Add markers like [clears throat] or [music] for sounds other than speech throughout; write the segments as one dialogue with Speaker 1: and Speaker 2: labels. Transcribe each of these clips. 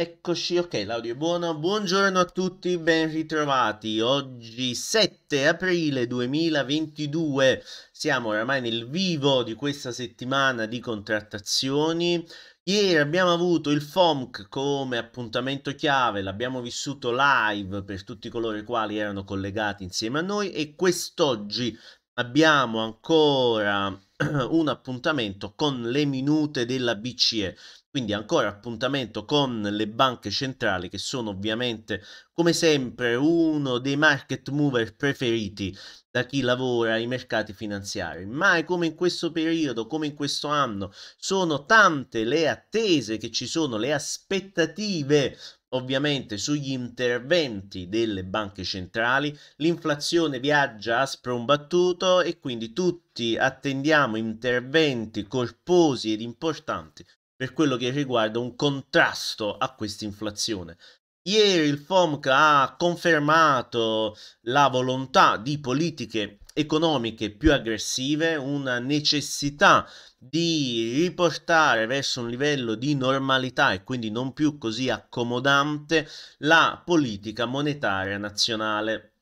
Speaker 1: Eccoci, ok, l'audio è buono. Buongiorno a tutti, ben ritrovati. Oggi 7 aprile 2022. Siamo oramai nel vivo di questa settimana di contrattazioni. Ieri abbiamo avuto il FOMC come appuntamento chiave, l'abbiamo vissuto live per tutti coloro i quali erano collegati insieme a noi e quest'oggi abbiamo ancora [clears throat] un appuntamento con le minute della BCE. Quindi ancora appuntamento con le banche centrali che sono ovviamente come sempre uno dei market mover preferiti da chi lavora ai mercati finanziari. Mai come in questo periodo, come in questo anno, sono tante le attese che ci sono, le aspettative ovviamente sugli interventi delle banche centrali, l'inflazione viaggia a sprombattuto e quindi tutti attendiamo interventi corposi ed importanti per quello che riguarda un contrasto a questa inflazione. Ieri il FOMC ha confermato la volontà di politiche economiche più aggressive, una necessità di riportare verso un livello di normalità e quindi non più così accomodante la politica monetaria nazionale.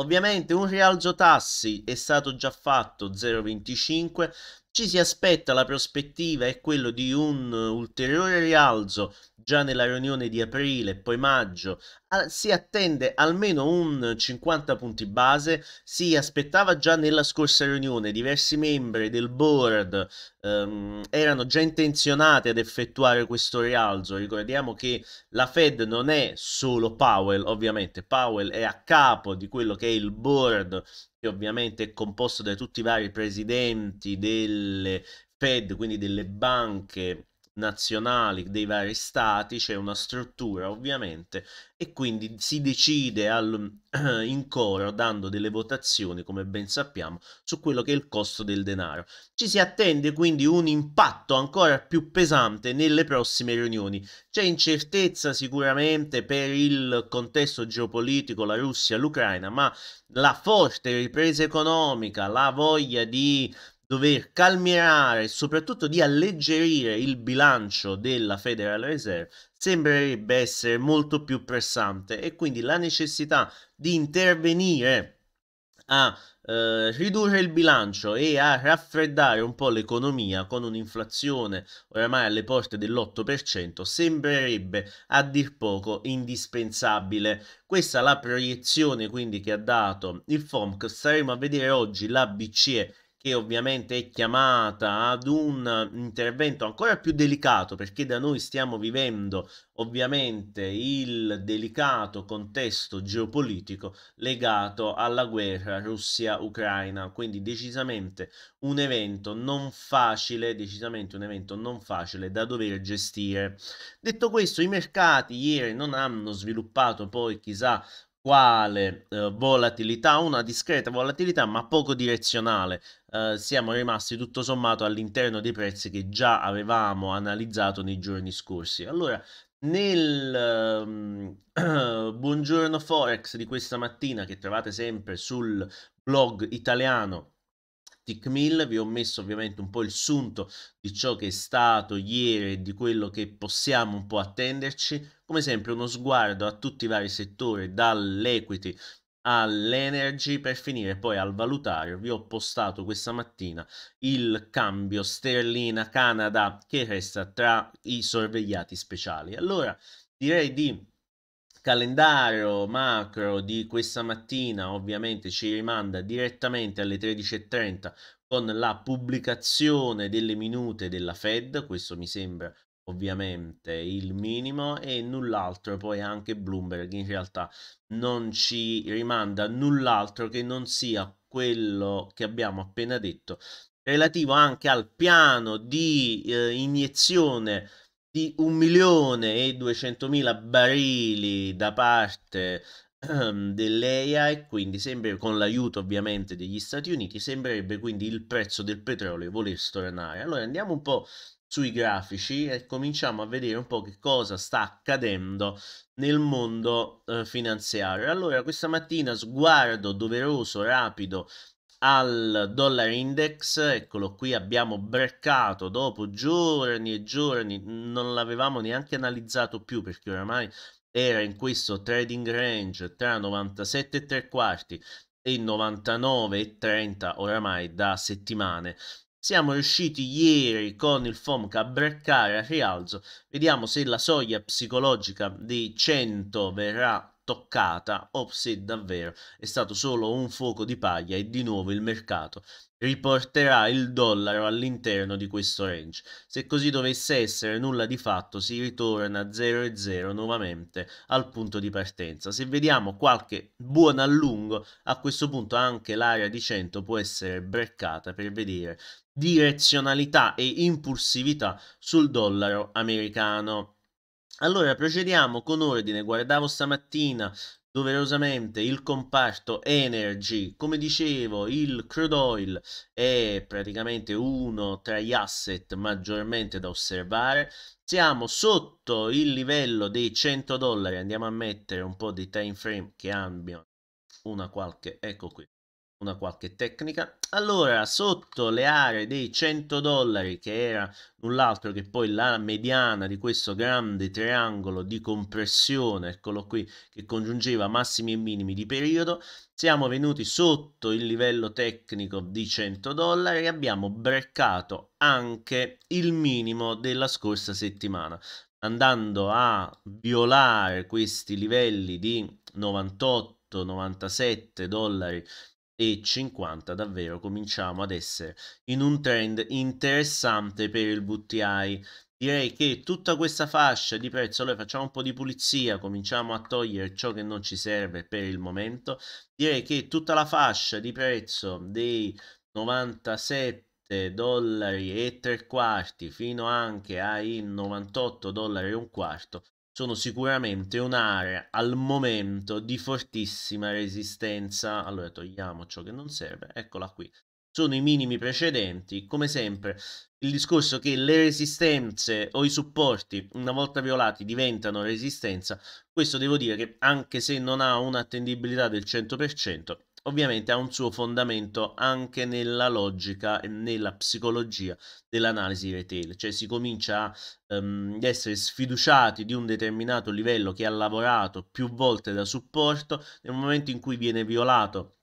Speaker 1: Ovviamente un rialzo tassi è stato già fatto 0,25, ci si aspetta la prospettiva è quello di un ulteriore rialzo già nella riunione di aprile e poi maggio. Ah, si attende almeno un 50 punti base, si aspettava già nella scorsa riunione, diversi membri del board ehm, erano già intenzionati ad effettuare questo rialzo. Ricordiamo che la Fed non è solo Powell, ovviamente Powell è a capo di quello che è il board che ovviamente è composto da tutti i vari presidenti delle Fed, quindi delle banche nazionali dei vari stati, c'è una struttura ovviamente e quindi si decide al, [clears throat] in coro dando delle votazioni, come ben sappiamo, su quello che è il costo del denaro. Ci si attende quindi un impatto ancora più pesante nelle prossime riunioni. C'è incertezza sicuramente per il contesto geopolitico, la Russia, l'Ucraina, ma la forte ripresa economica, la voglia di dover calmierare e soprattutto di alleggerire il bilancio della Federal Reserve sembrerebbe essere molto più pressante e quindi la necessità di intervenire a eh, ridurre il bilancio e a raffreddare un po' l'economia con un'inflazione oramai alle porte dell'8% sembrerebbe a dir poco indispensabile. Questa è la proiezione quindi che ha dato il FOMC, staremo a vedere oggi la BCE che ovviamente è chiamata ad un intervento ancora più delicato perché da noi stiamo vivendo ovviamente il delicato contesto geopolitico legato alla guerra Russia-Ucraina, quindi decisamente un evento non facile, decisamente un evento non facile da dover gestire. Detto questo, i mercati ieri non hanno sviluppato poi chissà quale eh, volatilità, una discreta volatilità ma poco direzionale. Eh, siamo rimasti tutto sommato all'interno dei prezzi che già avevamo analizzato nei giorni scorsi. Allora, nel eh, [clears throat] buongiorno Forex di questa mattina che trovate sempre sul blog italiano Tic Mill. Vi ho messo ovviamente un po' il sunto di ciò che è stato ieri e di quello che possiamo un po' attenderci. Come sempre uno sguardo a tutti i vari settori, dall'equity all'energy per finire poi al valutario vi ho postato questa mattina il cambio sterlina canada che resta tra i sorvegliati speciali allora direi di calendario macro di questa mattina ovviamente ci rimanda direttamente alle 13.30 con la pubblicazione delle minute della Fed, questo mi sembra ovviamente il minimo e null'altro poi anche Bloomberg in realtà non ci rimanda null'altro che non sia quello che abbiamo appena detto relativo anche al piano di eh, iniezione di 1.200.000 barili da parte ehm, dell'EIA e quindi sempre con l'aiuto ovviamente degli Stati Uniti sembrerebbe quindi il prezzo del petrolio voler stornare. Allora andiamo un po' sui grafici e cominciamo a vedere un po' che cosa sta accadendo nel mondo eh, finanziario. Allora questa mattina sguardo doveroso, rapido al dollar index, eccolo qui abbiamo breccato dopo giorni e giorni, non l'avevamo neanche analizzato più perché oramai era in questo trading range tra 97 e 3 quarti e 99 e 30 oramai da settimane. Siamo riusciti ieri con il FOMC a breccare a rialzo, vediamo se la soglia psicologica dei 100 verrà toccata, oh sì davvero, è stato solo un fuoco di paglia e di nuovo il mercato riporterà il dollaro all'interno di questo range. Se così dovesse essere nulla di fatto si ritorna a 0,0 nuovamente al punto di partenza. Se vediamo qualche buon allungo a questo punto anche l'area di 100 può essere breccata per vedere direzionalità e impulsività sul dollaro americano. Allora, procediamo con ordine. Guardavo stamattina doverosamente il comparto energy. Come dicevo, il crude oil è praticamente uno tra gli asset maggiormente da osservare. Siamo sotto il livello dei 100 dollari. Andiamo a mettere un po' di time frame che abbia una qualche... Ecco qui una qualche tecnica. Allora, sotto le aree dei 100 dollari, che era null'altro che poi la mediana di questo grande triangolo di compressione, eccolo qui, che congiungeva massimi e minimi di periodo, siamo venuti sotto il livello tecnico di 100 dollari e abbiamo breccato anche il minimo della scorsa settimana andando a violare questi livelli di 98 97 dollari e 50 davvero cominciamo ad essere in un trend interessante per il VTI direi che tutta questa fascia di prezzo allora facciamo un po' di pulizia cominciamo a togliere ciò che non ci serve per il momento direi che tutta la fascia di prezzo dei 97 dollari e tre quarti fino anche ai 98 dollari e un quarto sono sicuramente un'area al momento di fortissima resistenza. Allora togliamo ciò che non serve, eccola qui. Sono i minimi precedenti, come sempre il discorso che le resistenze o i supporti una volta violati diventano resistenza, questo devo dire che anche se non ha un'attendibilità del 100%, ovviamente ha un suo fondamento anche nella logica e nella psicologia dell'analisi retail, cioè si comincia ad um, ehm, essere sfiduciati di un determinato livello che ha lavorato più volte da supporto, nel momento in cui viene violato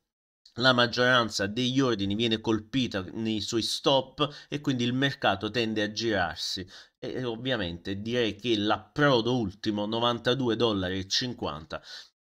Speaker 1: la maggioranza degli ordini viene colpita nei suoi stop e quindi il mercato tende a girarsi e ovviamente direi che l'approdo ultimo 92,50 dollari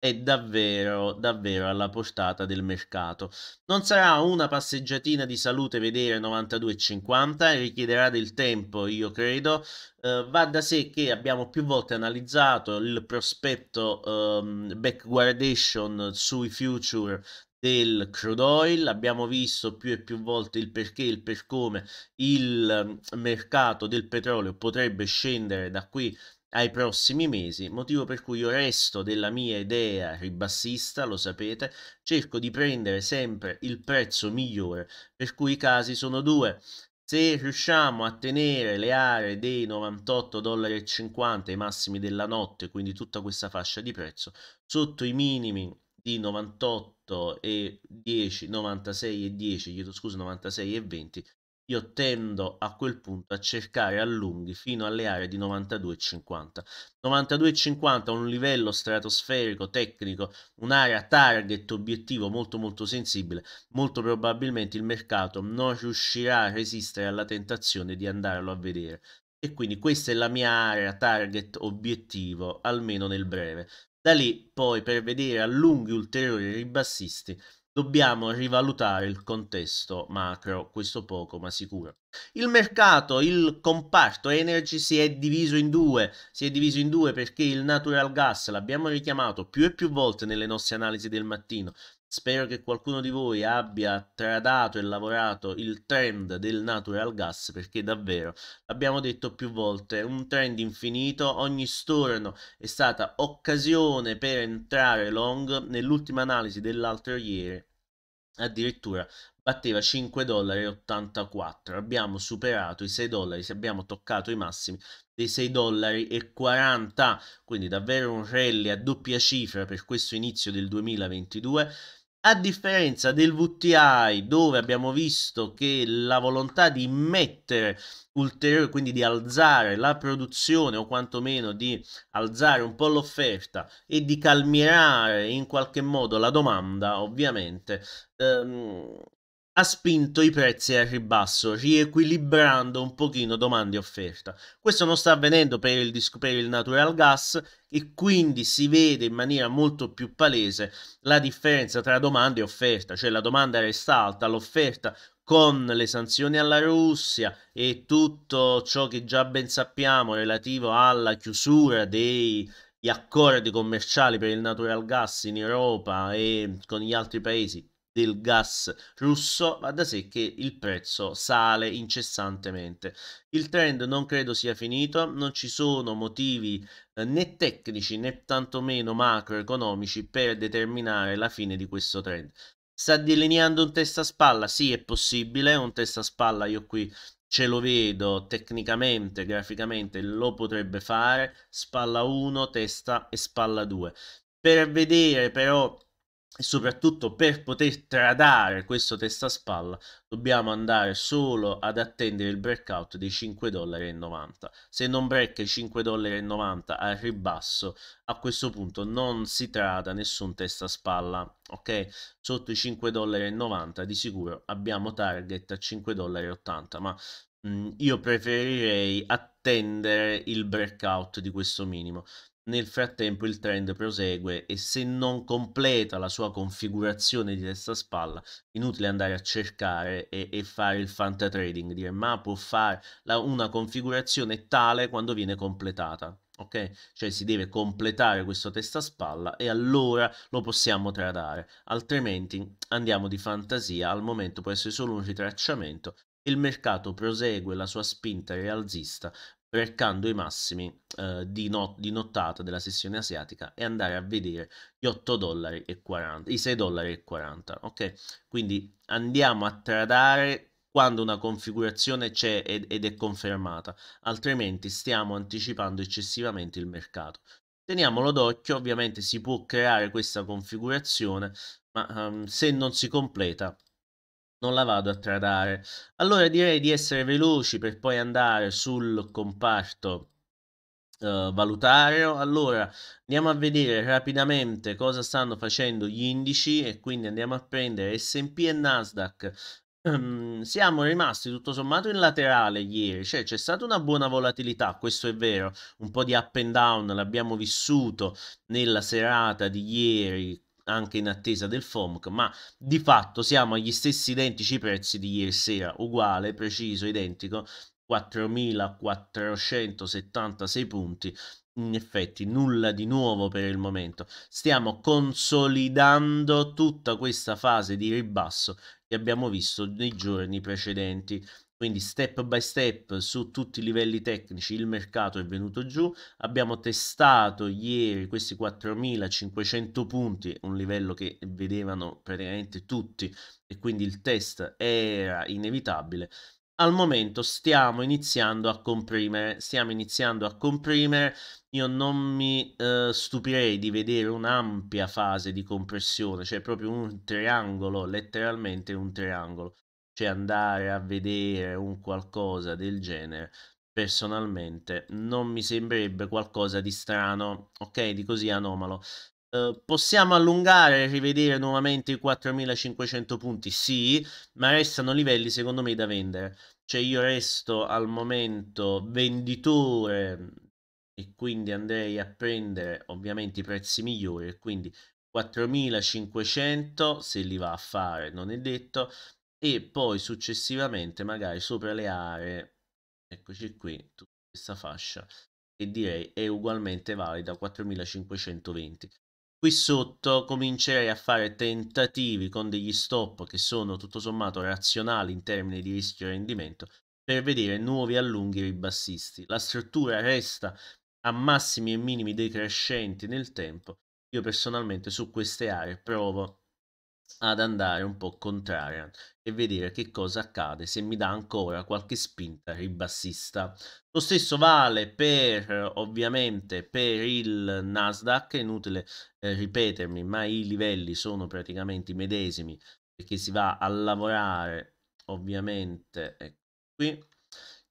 Speaker 1: è davvero, davvero alla portata del mercato. Non sarà una passeggiatina di salute vedere 92,50, richiederà del tempo, io credo. Eh, va da sé che abbiamo più volte analizzato il prospetto ehm, backguardation sui future del crude oil, abbiamo visto più e più volte il perché e il per come il ehm, mercato del petrolio potrebbe scendere da qui ai prossimi mesi, motivo per cui io resto della mia idea ribassista, lo sapete, cerco di prendere sempre il prezzo migliore, per cui i casi sono due. Se riusciamo a tenere le aree dei 98,50 dollari ai massimi della notte, quindi tutta questa fascia di prezzo, sotto i minimi di 98 e 10, 96 e 10, chiedo scusa, 96 e 20, io tendo a quel punto a cercare allunghi fino alle aree di 92,50. 92,50 è un livello stratosferico, tecnico, un'area target obiettivo molto molto sensibile, molto probabilmente il mercato non riuscirà a resistere alla tentazione di andarlo a vedere. E quindi questa è la mia area target obiettivo, almeno nel breve. Da lì poi per vedere allunghi ulteriori ribassisti dobbiamo rivalutare il contesto macro, questo poco ma sicuro. Il mercato, il comparto energy si è diviso in due, si è diviso in due perché il natural gas l'abbiamo richiamato più e più volte nelle nostre analisi del mattino, Spero che qualcuno di voi abbia tradato e lavorato il trend del natural gas perché davvero, l'abbiamo detto più volte, un trend infinito, ogni storno è stata occasione per entrare long, nell'ultima analisi dell'altro ieri addirittura batteva 5,84 dollari. Abbiamo superato i 6 dollari, abbiamo toccato i massimi dei 6,40$, dollari quindi davvero un rally a doppia cifra per questo inizio del 2022. A differenza del VTI, dove abbiamo visto che la volontà di mettere ulteriore, quindi di alzare la produzione o quantomeno di alzare un po' l'offerta e di calmierare in qualche modo la domanda, ovviamente, ehm, ha spinto i prezzi al ribasso, riequilibrando un pochino domanda e offerta. Questo non sta avvenendo per il, per il, natural gas e quindi si vede in maniera molto più palese la differenza tra domanda e offerta, cioè la domanda resta alta, l'offerta con le sanzioni alla Russia e tutto ciò che già ben sappiamo relativo alla chiusura dei accordi commerciali per il natural gas in Europa e con gli altri paesi del gas russo, va da sé che il prezzo sale incessantemente. Il trend non credo sia finito, non ci sono motivi eh, né tecnici né tantomeno macroeconomici per determinare la fine di questo trend. Sta delineando un test a spalla? Sì, è possibile, un test a spalla io qui ce lo vedo tecnicamente, graficamente lo potrebbe fare, spalla 1, testa e spalla 2. Per vedere però e soprattutto per poter tradare questo testa spalla dobbiamo andare solo ad attendere il breakout dei 5,90 se non break i 5,90 al ribasso a questo punto non si trada nessun testa spalla ok sotto i 5,90 di sicuro abbiamo target a 5,80 ma mh, mhmm, io preferirei attendere il breakout di questo minimo nel frattempo il trend prosegue e se non completa la sua configurazione di testa spalla, inutile andare a cercare e, e fare il fanta trading, dire ma può fare la, una configurazione tale quando viene completata. Ok? Cioè si deve completare questo testa spalla e allora lo possiamo tradare, altrimenti andiamo di fantasia, al momento può essere solo un ritracciamento il mercato prosegue la sua spinta rialzista recando i massimi eh, di, not di, nottata della sessione asiatica e andare a vedere gli 6,40 dollari i 6 dollari e 40, ok? Quindi andiamo a tradare quando una configurazione c'è ed, ed è confermata, altrimenti stiamo anticipando eccessivamente il mercato. Teniamolo d'occhio, ovviamente si può creare questa configurazione, ma um, se non si completa non la vado a tradare. Allora direi di essere veloci per poi andare sul comparto eh, valutario. Allora andiamo a vedere rapidamente cosa stanno facendo gli indici e quindi andiamo a prendere S&P e Nasdaq. Ehm, siamo rimasti tutto sommato in laterale ieri, cioè c'è stata una buona volatilità, questo è vero, un po' di up and down l'abbiamo vissuto nella serata di ieri anche in attesa del FOMC, ma di fatto siamo agli stessi identici prezzi di ieri sera, uguale, preciso, identico, 4.476 punti, in effetti nulla di nuovo per il momento. Stiamo consolidando tutta questa fase di ribasso che abbiamo visto nei giorni precedenti. Quindi step by step su tutti i livelli tecnici il mercato è venuto giù, abbiamo testato ieri questi 4500 punti, un livello che vedevano praticamente tutti e quindi il test era inevitabile, al momento stiamo iniziando a comprimere, stiamo iniziando a comprimere, io non mi eh, stupirei di vedere un'ampia fase di compressione, cioè proprio un triangolo, letteralmente un triangolo cioè andare a vedere un qualcosa del genere personalmente non mi sembrerebbe qualcosa di strano, ok? Di così anomalo. Eh, possiamo allungare e rivedere nuovamente i 4500 punti? Sì, ma restano livelli secondo me da vendere. Cioè io resto al momento venditore e quindi andrei a prendere ovviamente i prezzi migliori quindi 4500 se li va a fare non è detto e poi successivamente magari sopra le aree, eccoci qui, tutta questa fascia, e direi è ugualmente valida 4520. Qui sotto comincerei a fare tentativi con degli stop che sono tutto sommato razionali in termini di rischio e rendimento per vedere nuovi allunghi ribassisti. La struttura resta a massimi e minimi decrescenti nel tempo. Io personalmente su queste aree provo ad andare un po' contraria e vedere che cosa accade se mi dà ancora qualche spinta ribassista. Lo stesso vale per ovviamente per il Nasdaq, è inutile eh, ripetermi, ma i livelli sono praticamente i medesimi perché si va a lavorare ovviamente ecco qui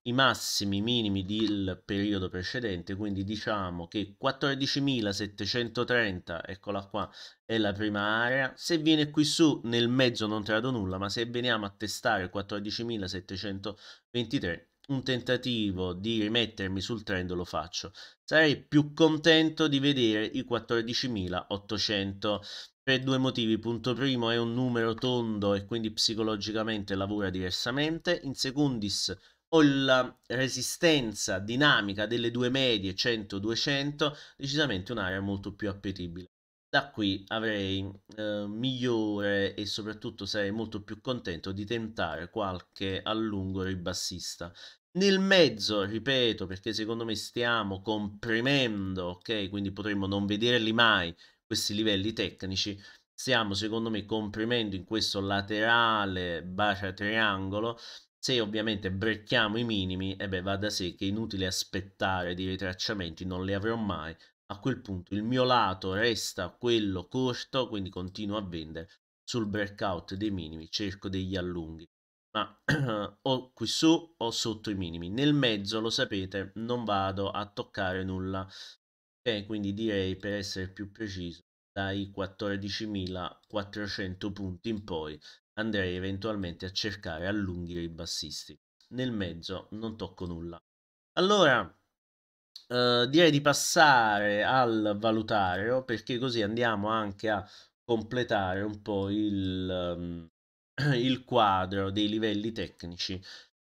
Speaker 1: i massimi minimi del periodo precedente, quindi diciamo che 14.730, eccola qua, è la prima area. Se viene qui su nel mezzo non trado nulla, ma se veniamo a testare 14.723, un tentativo di rimettermi sul trend lo faccio. Sarei più contento di vedere i 14.800 per due motivi. Punto primo è un numero tondo e quindi psicologicamente lavora diversamente. In secondis la resistenza dinamica delle due medie 100-200 decisamente un'area molto più appetibile. Da qui avrei eh, migliore e soprattutto sarei molto più contento di tentare qualche allungo ribassista. Nel mezzo, ripeto, perché secondo me stiamo comprimendo, ok? Quindi potremmo non vederli mai questi livelli tecnici. Stiamo secondo me comprimendo in questo laterale barra triangolo se ovviamente brecchiamo i minimi, e eh beh, va da sé che è inutile aspettare di ritracciamenti, non li avrò mai. A quel punto il mio lato resta quello corto, quindi continuo a vendere. Sul breakout dei minimi cerco degli allunghi, ma [clears throat] o qui su o sotto i minimi. Nel mezzo, lo sapete, non vado a toccare nulla. Okay, eh, quindi direi, per essere più preciso, dai 14.400 punti in poi andrei eventualmente a cercare allunghi ribassisti. Nel mezzo non tocco nulla. Allora, eh, direi di passare al valutario oh, perché così andiamo anche a completare un po' il, um, [clears throat] il quadro dei livelli tecnici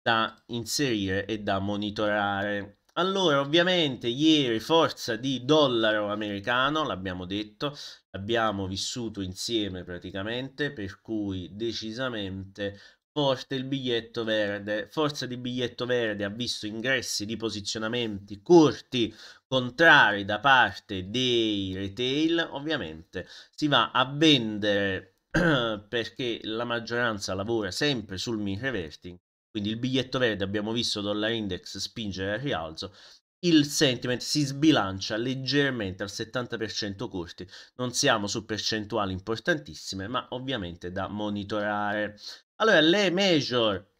Speaker 1: da inserire e da monitorare. Allora, ovviamente ieri forza di dollaro americano, l'abbiamo detto, abbiamo vissuto insieme praticamente, per cui decisamente forte il biglietto verde. Forza di biglietto verde ha visto ingressi di posizionamenti corti contrari da parte dei retail, ovviamente si va a vendere [clears throat] perché la maggioranza lavora sempre sul microverting quindi il biglietto verde abbiamo visto dollar index spingere al rialzo, il sentiment si sbilancia leggermente al 70% corti, non siamo su percentuali importantissime, ma ovviamente da monitorare. Allora, le major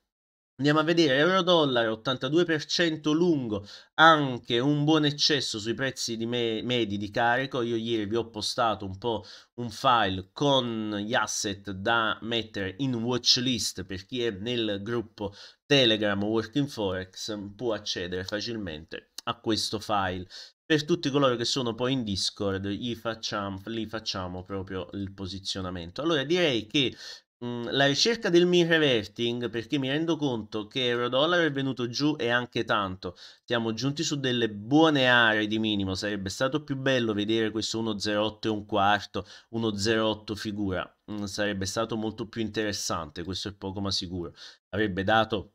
Speaker 1: Andiamo a vedere euro-dollaro 82% lungo, anche un buon eccesso sui prezzi di me- medi di carico. Io ieri vi ho postato un po' un file con gli asset da mettere in watchlist per chi è nel gruppo Telegram Working Forex può accedere facilmente a questo file. Per tutti coloro che sono poi in Discord, facciamo, lì facciamo proprio il posizionamento. Allora direi che Mhmm, la ricerca del mean reverting, perché mi rendo conto che euro-dollaro è venuto giù e anche tanto, siamo giunti su delle buone aree di minimo, sarebbe stato più bello vedere questo 1,08 e un quarto, 1,08 figura, mhmm, sarebbe stato molto più interessante, questo è poco ma sicuro, avrebbe dato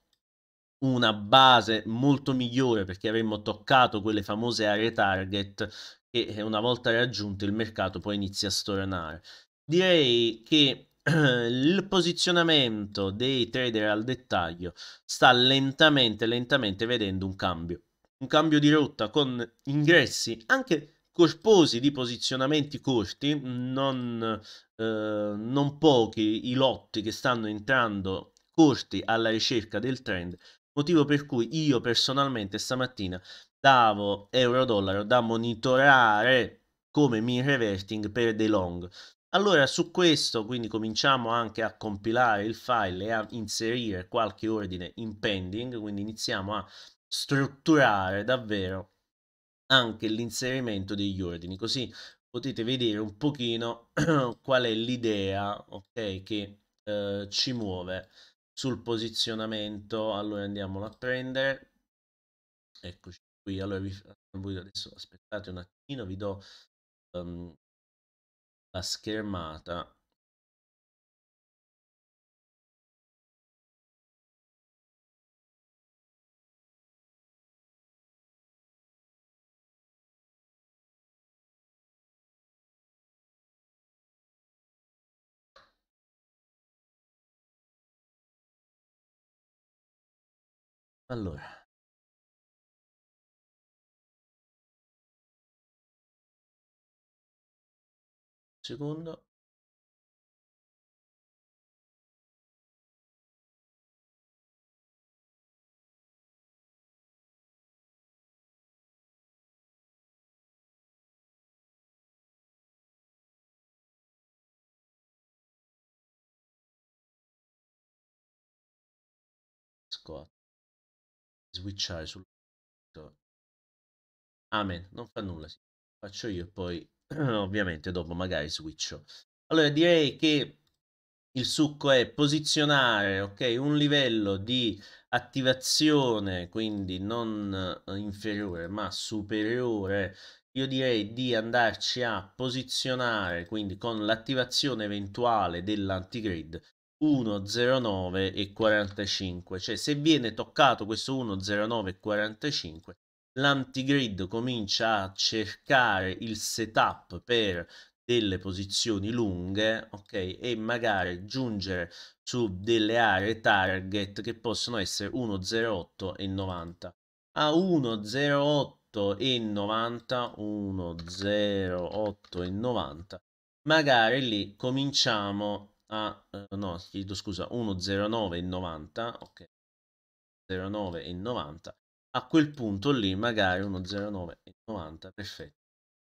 Speaker 1: una base molto migliore perché avremmo toccato quelle famose aree target che eh, una volta raggiunte il mercato poi inizia a stornare. Direi che [clears throat] il posizionamento dei trader al dettaglio sta lentamente, lentamente vedendo un cambio. Un cambio di rotta con ingressi anche corposi di posizionamenti corti, non, eh, non pochi i lotti che stanno entrando corti alla ricerca del trend, motivo per cui io personalmente stamattina davo euro-dollaro da monitorare come min reverting per dei long. Allora su questo quindi cominciamo anche a compilare il file e a inserire qualche ordine in pending, quindi iniziamo a strutturare davvero anche l'inserimento degli ordini, così potete vedere un pochino [clears throat] qual è l'idea okay, che eh, ci muove sul posizionamento. Allora andiamolo a prendere, eccoci qui, allora vi, adesso aspettate un attimino, vi do um, la schermata Allora, secondo Scott. Switchare sul Amen, non fa nulla, sì. faccio io poi [clears throat] ovviamente dopo magari switch. Allora direi che il succo è posizionare ok, un livello di attivazione, quindi non eh, inferiore ma superiore, io direi di andarci a posizionare, quindi con l'attivazione eventuale dell'antigrid 109 e 45, cioè se viene toccato questo 109 e 45 l'antigrid comincia a cercare il setup per delle posizioni lunghe, ok, e magari giungere su delle aree target che possono essere 1,08 e 90. A 1,08 e 90, 1,08 e 90, magari lì cominciamo a, eh, no, chiedo scusa, 1,09 e 90, ok, 0,9 e 90, a quel punto lì magari uno 0,9,90, perfetto.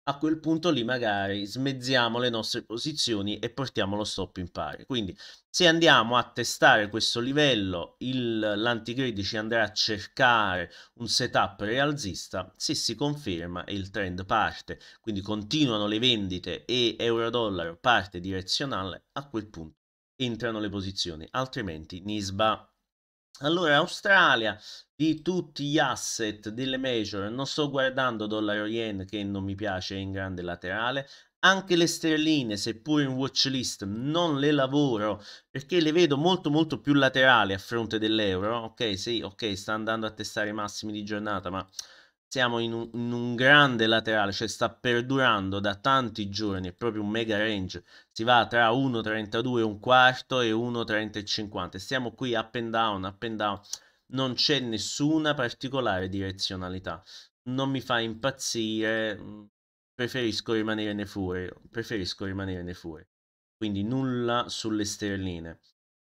Speaker 1: A quel punto lì magari smezziamo le nostre posizioni e portiamo lo stop in pari. Quindi se andiamo a testare questo livello, l'antigrade ci andrà a cercare un setup rialzista, se si conferma e il trend parte, quindi continuano le vendite e euro-dollaro parte direzionale, a quel punto entrano le posizioni, altrimenti Nisba. Allora, Australia, di tutti gli asset delle major, non sto guardando dollaro yen che non mi piace in grande laterale, anche le sterline, seppur in watch list, non le lavoro perché le vedo molto molto più laterali a fronte dell'euro. Ok, sì, ok, sta andando a testare i massimi di giornata, ma siamo in un, in un, grande laterale, cioè sta perdurando da tanti giorni, è proprio un mega range, si va tra 1,32 e un quarto e 1,30 e 50, stiamo qui up and down, up and down, non c'è nessuna particolare direzionalità. Non mi fa impazzire, mm, preferisco rimanere fuori, preferisco rimanere fuori. Quindi nulla sulle sterline.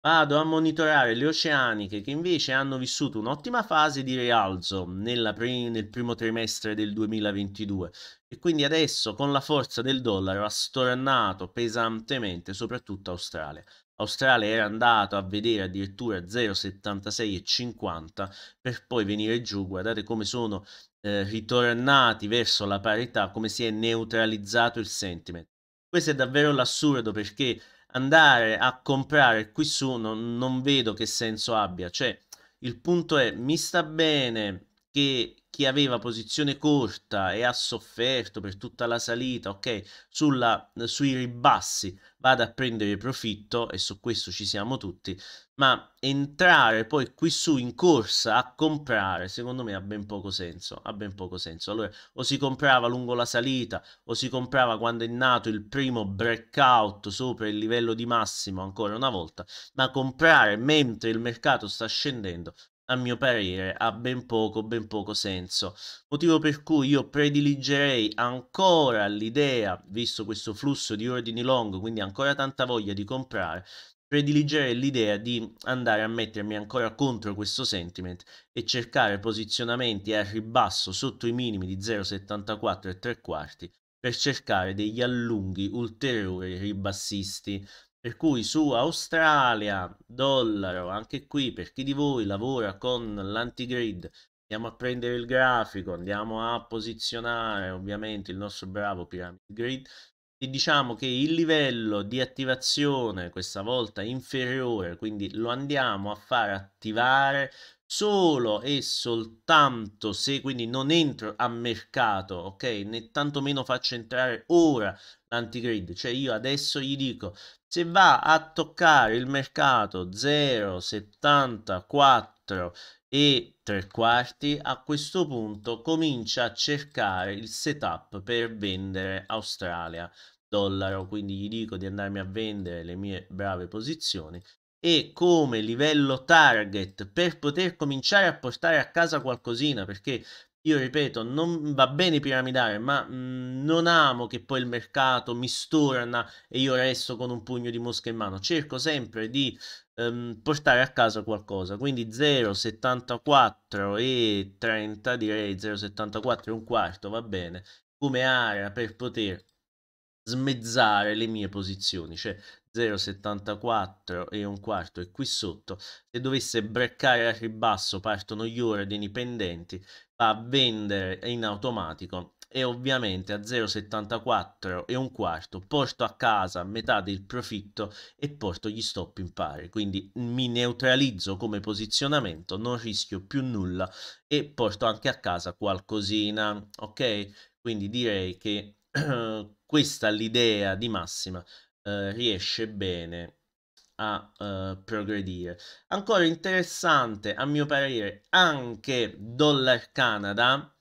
Speaker 1: Vado a monitorare le oceaniche che invece hanno vissuto un'ottima fase di rialzo prim- nel primo trimestre del 2022 e quindi adesso con la forza del dollaro ha stornato pesantemente soprattutto Australia. Australia era andato a vedere addirittura 0,76,50 per poi venire giù, guardate come sono eh, ritornati verso la parità, come si è neutralizzato il sentiment. Questo è davvero l'assurdo perché andare a comprare qui su non, non vedo che senso abbia, cioè il punto è mi sta bene che chi aveva posizione corta e ha sofferto per tutta la salita, ok, sulla, sui ribassi vada a prendere profitto e su questo ci siamo tutti, ma entrare poi qui su in corsa a comprare, secondo me ha ben poco senso, ha ben poco senso. Allora, o si comprava lungo la salita, o si comprava quando è nato il primo breakout sopra il livello di massimo ancora una volta, ma comprare mentre il mercato sta scendendo a mio parere ha ben poco, ben poco senso. Motivo per cui io prediligerei ancora l'idea, visto questo flusso di ordini long, quindi ancora tanta voglia di comprare, prediligerei l'idea di andare a mettermi ancora contro questo sentiment e cercare posizionamenti a ribasso sotto i minimi di 0,74 e 3 quarti per cercare degli allunghi ulteriori ribassisti. Per cui su Australia, dollaro, anche qui per chi di voi lavora con l'antigrid, andiamo a prendere il grafico, andiamo a posizionare ovviamente il nostro bravo Pyramid Grid e diciamo che il livello di attivazione questa volta inferiore, quindi lo andiamo a far attivare solo e soltanto se quindi non entro a mercato, ok? Né tantomeno faccio entrare ora l'antigrid, cioè io adesso gli dico si va a toccare il mercato 0,74 e tre quarti, a questo punto comincia a cercare il setup per vendere Australia dollaro, quindi gli dico di andarmi a vendere le mie brave posizioni e come livello target per poter cominciare a portare a casa qualcosina perché io ripeto, non va bene piramidare, ma mhmm, non amo che poi il mercato mi storna e io resto con un pugno di mosca in mano. Cerco sempre di ehm, portare a casa qualcosa. Quindi 0,74 e 30, direi 0,74 e un quarto va bene come area per poter smezzare le mie posizioni, cioè 0,74 e un quarto e qui sotto, se dovesse breccare a ribasso partono gli ordini pendenti, va a vendere in automatico e ovviamente a 0,74 e un quarto porto a casa metà del profitto e porto gli stop in pari quindi mi neutralizzo come posizionamento non rischio più nulla e porto anche a casa qualcosina ok quindi direi che [clears throat] questa è l'idea di massima eh, riesce bene a eh, progredire. Ancora interessante, a mio parere, anche Dollar Canada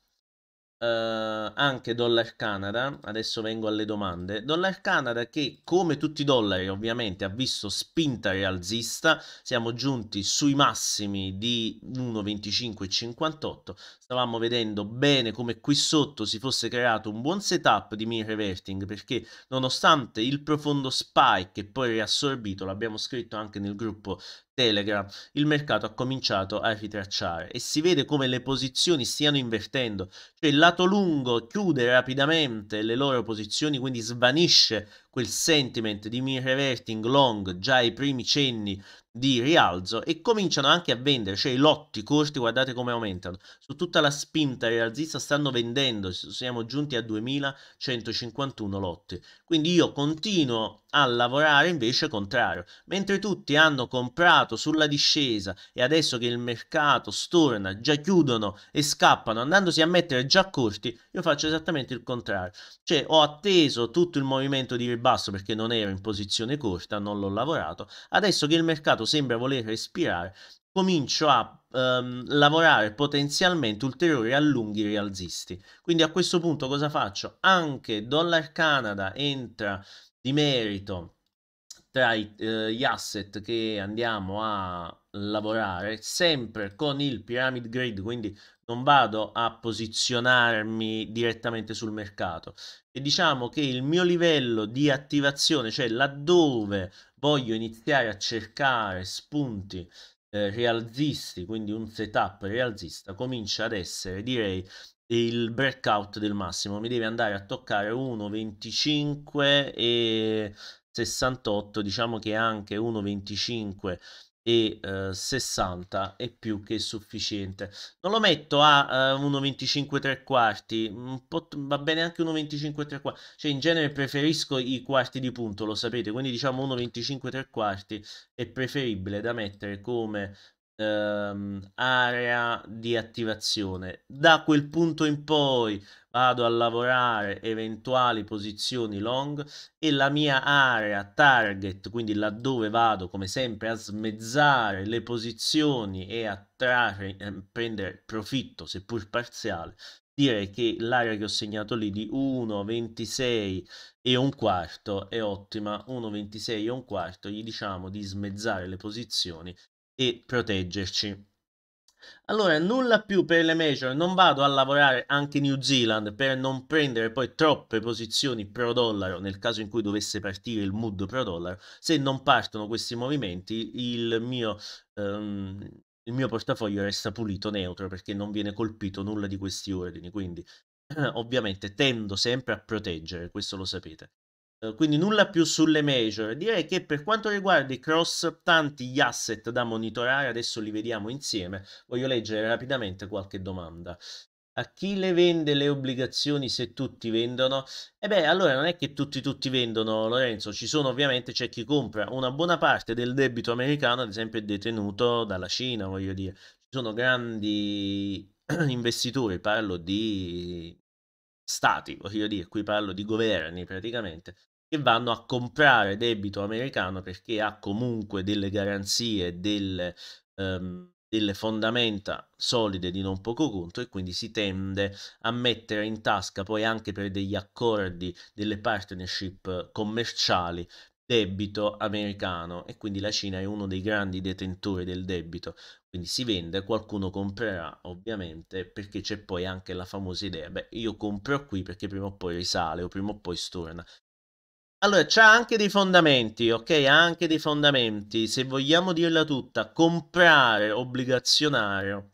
Speaker 1: eh, anche Dollar Canada, adesso vengo alle domande, Dollar Canada che come tutti i dollari ovviamente ha visto spinta rialzista, siamo giunti sui massimi di 1,2558, stavamo vedendo bene come qui sotto si fosse creato un buon setup di mean reverting perché nonostante il profondo spike che poi riassorbito, l'abbiamo scritto anche nel gruppo Telegram il mercato ha cominciato a ritracciare e si vede come le posizioni stiano invertendo, cioè il lato lungo chiude rapidamente le loro posizioni, quindi svanisce quel sentiment di mean reverting long già ai primi cenni di rialzo e cominciano anche a vendere, cioè i lotti corti guardate come aumentano, su tutta la spinta rialzista stanno vendendo, siamo giunti a 2151 lotti, quindi io continuo a lavorare invece contrario, mentre tutti hanno comprato sulla discesa e adesso che il mercato storna, già chiudono e scappano andandosi a mettere già corti, io faccio esattamente il contrario, cioè ho atteso tutto il movimento di ribaltamento basso perché non ero in posizione corta, non l'ho lavorato. Adesso che il mercato sembra voler respirare, comincio a ehm, lavorare potenzialmente ulteriori allunghi rialzisti. Quindi a questo punto cosa faccio? Anche Dollar Canada entra di merito tra i, eh, gli asset che andiamo a lavorare sempre con il pyramid grid, quindi non vado a posizionarmi direttamente sul mercato e diciamo che il mio livello di attivazione, cioè laddove voglio iniziare a cercare spunti eh, rialzisti, quindi un setup rialzista, comincia ad essere direi il breakout del massimo, mi deve andare a toccare 1,25 e 68, diciamo che anche 1,25 e eh, 60 è più che sufficiente non lo metto a eh, 1,25 3 quarti un po va bene anche 1,25 3 quarti cioè in genere preferisco i quarti di punto lo sapete quindi diciamo 1,25 3 quarti è preferibile da mettere come ehm, area di attivazione. Da quel punto in poi vado a lavorare eventuali posizioni long e la mia area target, quindi laddove vado come sempre a smezzare le posizioni e a trarre, eh, prendere profitto seppur parziale, direi che l'area che ho segnato lì di 1,26 e un quarto è ottima, 1,26 e un quarto, gli diciamo di smezzare le posizioni e proteggerci. Allora, nulla più per le major, non vado a lavorare anche New Zealand per non prendere poi troppe posizioni pro dollaro nel caso in cui dovesse partire il mood pro dollaro. Se non partono questi movimenti, il mio, um, il mio portafoglio resta pulito, neutro, perché non viene colpito nulla di questi ordini. Quindi, [clears throat] ovviamente, tendo sempre a proteggere, questo lo sapete. Eh, quindi nulla più sulle major. Direi che per quanto riguarda i cross, tanti gli asset da monitorare, adesso li vediamo insieme. Voglio leggere rapidamente qualche domanda. A chi le vende le obbligazioni se tutti vendono? E eh beh, allora non è che tutti tutti vendono, Lorenzo, ci sono ovviamente c'è chi compra una buona parte del debito americano, ad esempio, è detenuto dalla Cina, voglio dire. Ci sono grandi [clears throat] investitori, parlo di stati, voglio dire, qui parlo di governi praticamente, che vanno a comprare debito americano perché ha comunque delle garanzie, delle, um, delle fondamenta solide di non poco conto e quindi si tende a mettere in tasca poi anche per degli accordi, delle partnership commerciali debito americano e quindi la Cina è uno dei grandi detentori del debito quindi si vende qualcuno comprerà ovviamente perché c'è poi anche la famosa idea beh io compro qui perché prima o poi risale o prima o poi storna allora, c'ha anche dei fondamenti, ok? anche dei fondamenti. Se vogliamo dirla tutta, comprare obbligazionario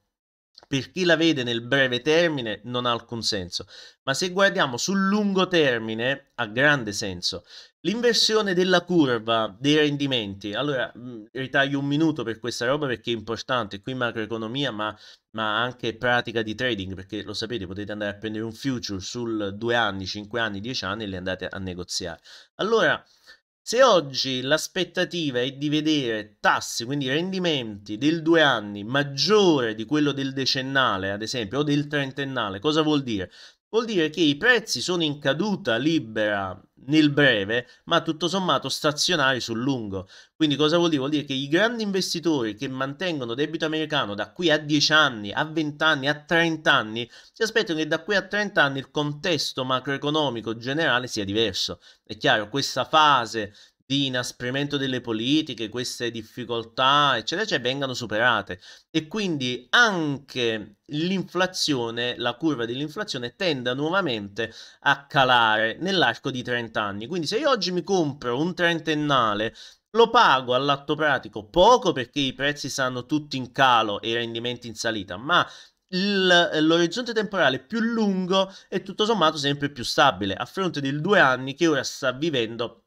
Speaker 1: per chi la vede nel breve termine non ha alcun senso, ma se guardiamo sul lungo termine ha grande senso. L'inversione della curva dei rendimenti, allora mm, ritaglio un minuto per questa roba perché è importante, qui macroeconomia ma, ma, anche pratica di trading perché lo sapete potete andare a prendere un future sul 2 anni, 5 anni, 10 anni e li andate a negoziare. Allora se oggi l'aspettativa è di vedere tassi, quindi rendimenti del 2 anni maggiore di quello del decennale ad esempio o del trentennale, cosa vuol dire? vuol dire che i prezzi sono in caduta libera nel breve, ma tutto sommato stazionari sul lungo. Quindi cosa vuol dire? Vuol dire che i grandi investitori che mantengono debito americano da qui a 10 anni, a 20 anni, a 30 anni, si aspettano che da qui a 30 anni il contesto macroeconomico generale sia diverso. È chiaro, questa fase di inasprimento delle politiche, queste difficoltà, eccetera, eccetera, cioè vengano superate. E quindi anche l'inflazione, la curva dell'inflazione tenda nuovamente a calare nell'arco di 30 anni. Quindi se io oggi mi compro un trentennale lo pago all'atto pratico poco perché i prezzi stanno tutti in calo e i rendimenti in salita, ma l'orizzonte temporale più lungo è tutto sommato sempre più stabile a fronte del due anni che ora sta vivendo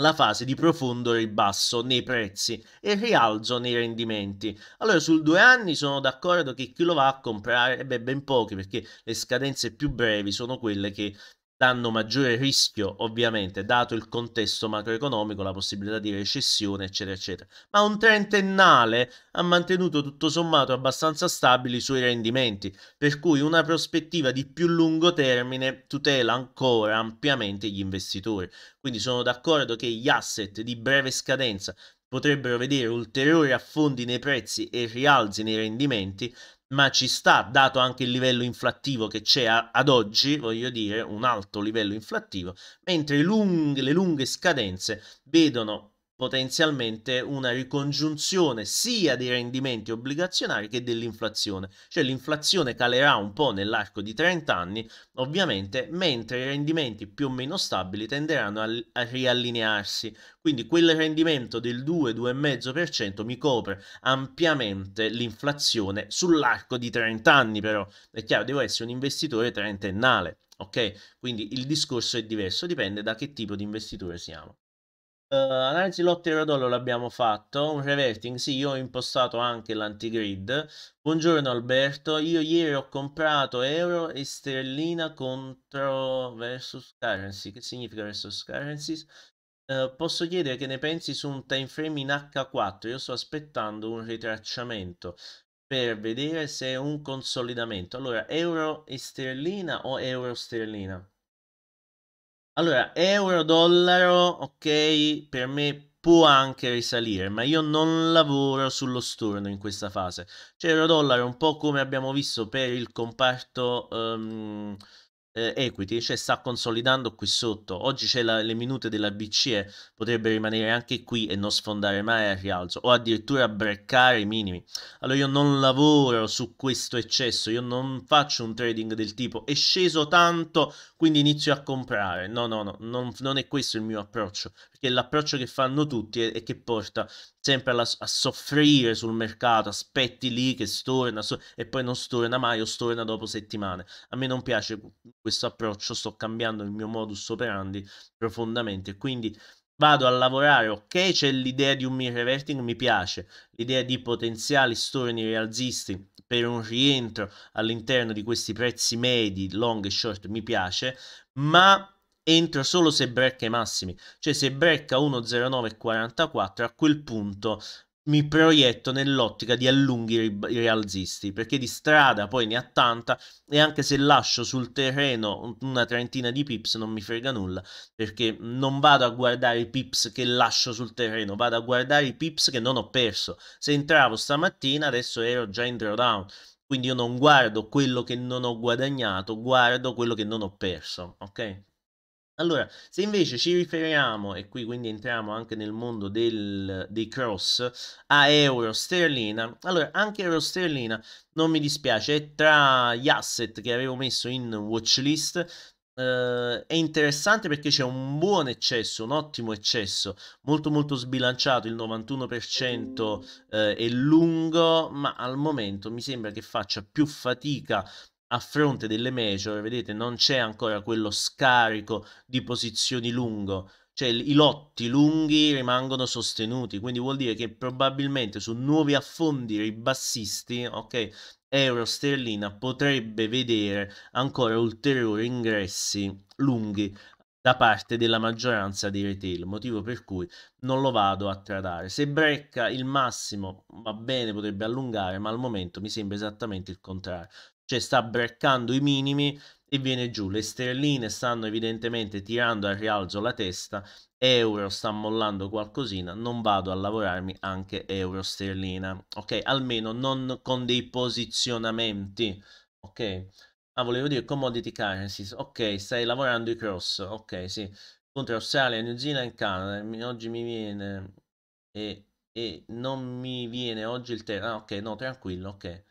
Speaker 1: la fase di profondo ribasso nei prezzi e rialzo nei rendimenti. Allora sul due anni sono d'accordo che chi lo va a comprare, beh ben pochi perché le scadenze più brevi sono quelle che danno maggiore rischio, ovviamente, dato il contesto macroeconomico, la possibilità di recessione, eccetera, eccetera. Ma un trentennale ha mantenuto tutto sommato abbastanza stabili i suoi rendimenti, per cui una prospettiva di più lungo termine tutela ancora ampiamente gli investitori. Quindi sono d'accordo che gli asset di breve scadenza potrebbero vedere ulteriori affondi nei prezzi e rialzi nei rendimenti, ma ci sta, dato anche il livello inflattivo che c'è a, ad oggi, voglio dire, un alto livello inflattivo, mentre lung- le lunghe scadenze vedono potenzialmente una ricongiunzione sia dei rendimenti obbligazionari che dell'inflazione, cioè l'inflazione calerà un po' nell'arco di 30 anni ovviamente mentre i rendimenti più o meno stabili tenderanno a, a riallinearsi, quindi quel rendimento del 2-2,5% mi copre ampiamente l'inflazione sull'arco di 30 anni però, è chiaro devo essere un investitore trentennale, ok? Quindi il discorso è diverso, dipende da che tipo di investitore siamo. Uh, analisi lotte euro-dollaro l'abbiamo fatto, un reverting, sì, io ho impostato anche l'antigrid. Buongiorno Alberto, io ieri ho comprato euro e sterlina contro versus currency, che significa versus currency? Uh, posso chiedere che ne pensi su un time frame in H4? Io sto aspettando un ritracciamento per vedere se è un consolidamento. Allora, euro e sterlina o euro sterlina? Allora, euro-dollaro, ok, per me può anche risalire, ma io non lavoro sullo storno in questa fase. Cioè, euro-dollaro, un po' come abbiamo visto per il comparto... Um, eh, equity, cioè sta consolidando qui sotto. Oggi c'è la, le minute della BCE, potrebbe rimanere anche qui e non sfondare mai al rialzo o addirittura breccare i minimi. Allora io non lavoro su questo eccesso, io non faccio un trading del tipo è sceso tanto, quindi inizio a comprare. No, no, no, non, non è questo il mio approccio perché l'approccio che fanno tutti e, è che porta sempre alla, a soffrire sul mercato, aspetti lì che storna so, e poi non storna mai o storna dopo settimane. A me non piace questo approccio, sto cambiando il mio modus operandi profondamente, quindi vado a lavorare, ok c'è l'idea di un mirror reverting, mi piace, l'idea di potenziali storni rialzisti per un rientro all'interno di questi prezzi medi, long e short, mi piace, ma entra solo se brecca i massimi, cioè se brecca 1,0944 a quel punto mi proietto nell'ottica di allunghi i rialzisti perché di strada poi ne ha tanta e anche se lascio sul terreno una trentina di pips non mi frega nulla perché non vado a guardare i pips che lascio sul terreno vado a guardare i pips che non ho perso se entravo stamattina adesso ero già in drawdown quindi io non guardo quello che non ho guadagnato guardo quello che non ho perso ok allora, se invece ci riferiamo, e qui quindi entriamo anche nel mondo del, dei cross, a euro sterlina, allora anche euro sterlina non mi dispiace, è tra gli asset che avevo messo in watchlist, Uh, eh, è interessante perché c'è un buon eccesso, un ottimo eccesso, molto molto sbilanciato, il 91% uh, eh, è lungo, ma al momento mi sembra che faccia più fatica a fronte delle major, vedete, non c'è ancora quello scarico di posizioni lungo, cioè i lotti lunghi rimangono sostenuti, quindi vuol dire che probabilmente su nuovi affondi ribassisti, ok, euro sterlina potrebbe vedere ancora ulteriori ingressi lunghi da parte della maggioranza dei retail, motivo per cui non lo vado a tradare. Se brecca il massimo va bene, potrebbe allungare, ma al momento mi sembra esattamente il contrario cioè sta breccando i minimi e viene giù. Le sterline stanno evidentemente tirando al rialzo la testa, euro sta mollando qualcosina, non vado a lavorarmi anche euro sterlina, ok? Almeno non con dei posizionamenti, ok? Ah, volevo dire commodity currencies, ok, stai lavorando i cross, ok, sì. Contro Australia, New Zealand e Canada, oggi mi viene... E, e non mi viene oggi il terra, ah, ok, no, tranquillo, ok.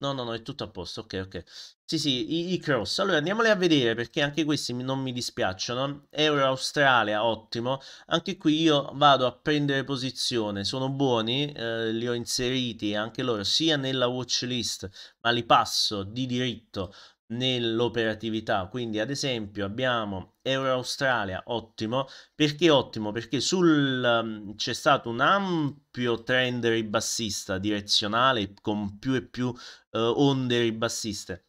Speaker 1: No, no, no, è tutto a posto. Ok, ok. Sì, sì, i, i cross. Allora andiamoli a vedere perché anche questi non mi dispiacciono. Euro Australia, ottimo. Anche qui io vado a prendere posizione. Sono buoni, eh, li ho inseriti anche loro sia nella watch list, ma li passo di diritto nell'operatività. Quindi, ad esempio, abbiamo Euro Australia, ottimo. Perché ottimo? Perché sul, mm, c'è stato un ampio trend ribassista direzionale con più e più eh, onde ribassiste.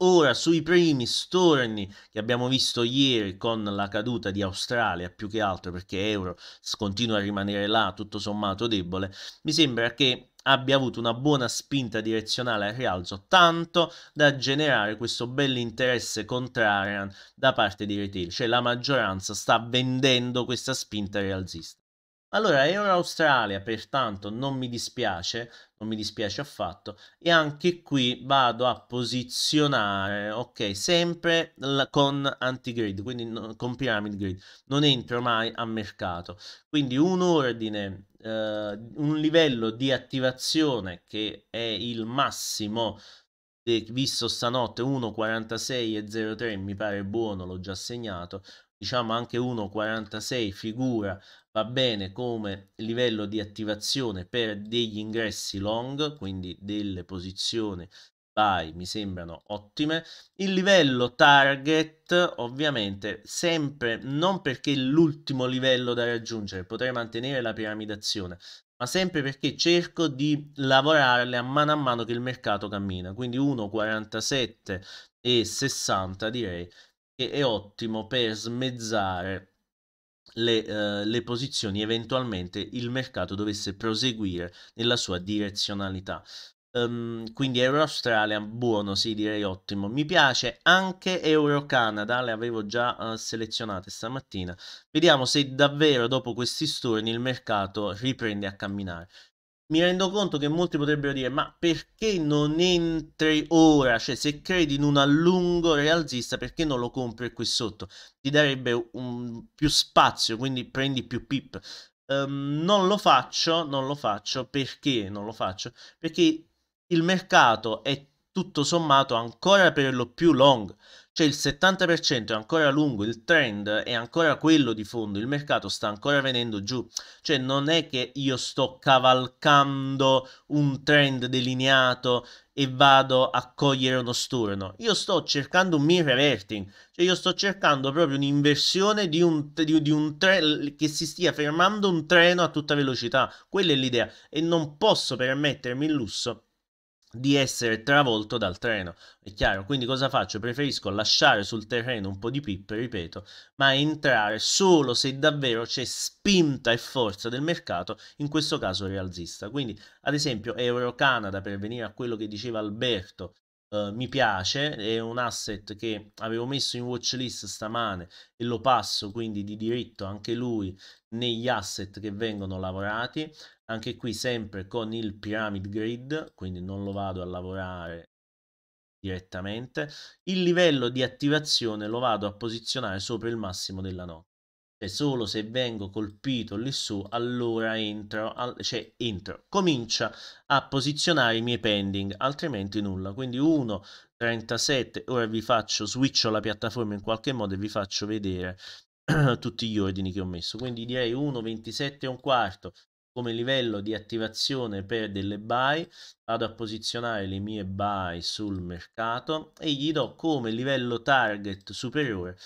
Speaker 1: Ora, sui primi storni che abbiamo visto ieri con la caduta di Australia, più che altro perché Euro continua a rimanere là, tutto sommato debole, mi sembra che abbia avuto una buona spinta direzionale al rialzo, tanto da generare questo bell'interesse contrarian da parte di retail, cioè la maggioranza sta vendendo questa spinta rialzista. Allora, ero in Australia, pertanto non mi dispiace, non mi dispiace affatto. E anche qui vado a posizionare, ok, sempre con anti-grid, quindi no, con pyramid grid. Non entro mai a mercato. Quindi un ordine, eh, un livello di attivazione che è il massimo visto stanotte 1.46.03 mi pare buono, l'ho già segnato, diciamo anche 1,46 figura va bene come livello di attivazione per degli ingressi long, quindi delle posizioni buy mi sembrano ottime. Il livello target ovviamente sempre non perché è l'ultimo livello da raggiungere, potrei mantenere la piramidazione, ma sempre perché cerco di lavorarle a mano a mano che il mercato cammina, quindi 1,47 e 60 direi che è ottimo per smezzare le, eh, le, posizioni eventualmente il mercato dovesse proseguire nella sua direzionalità. Um, quindi Euro Australia buono, sì, direi ottimo. Mi piace anche Euro Canada, le avevo già uh, selezionate stamattina. Vediamo se davvero dopo questi storni il mercato riprende a camminare mi rendo conto che molti potrebbero dire ma perché non entri ora? Cioè se credi in un allungo rialzista perché non lo compri qui sotto? Ti darebbe un, più spazio, quindi prendi più pip. Um, non lo faccio, non lo faccio perché non lo faccio? Perché il mercato è tutto sommato ancora per lo più long cioè il 70% è ancora lungo, il trend è ancora quello di fondo, il mercato sta ancora venendo giù, cioè non è che io sto cavalcando un trend delineato e vado a cogliere uno storno, io sto cercando un mirror reverting, cioè io sto cercando proprio un'inversione di un, di, di un trend che si stia fermando un treno a tutta velocità, quella è l'idea e non posso permettermi il lusso di essere travolto dal treno, è chiaro? Quindi cosa faccio? Preferisco lasciare sul terreno un po' di pippe, ripeto, ma entrare solo se davvero c'è spinta e forza del mercato, in questo caso rialzista. Quindi, ad esempio, Euro Canada, per venire a quello che diceva Alberto Ehm, mi piace, è un asset che avevo messo in watchlist stamane e lo passo quindi di diritto anche lui negli asset che vengono lavorati, anche qui sempre con il pyramid grid, quindi non lo vado a lavorare direttamente, il livello di attivazione lo vado a posizionare sopra il massimo della notte. Cioè solo se vengo colpito lì su, allora entro, al, cioè entro. Comincia a posizionare i miei pending, altrimenti nulla. Quindi 1.37, ora vi faccio, switcho la piattaforma in qualche modo e vi faccio vedere [clears throat] tutti gli ordini che ho messo. Quindi direi 1.27 e un quarto come livello di attivazione per delle buy, vado a posizionare le mie buy sul mercato e gli do come livello target superiore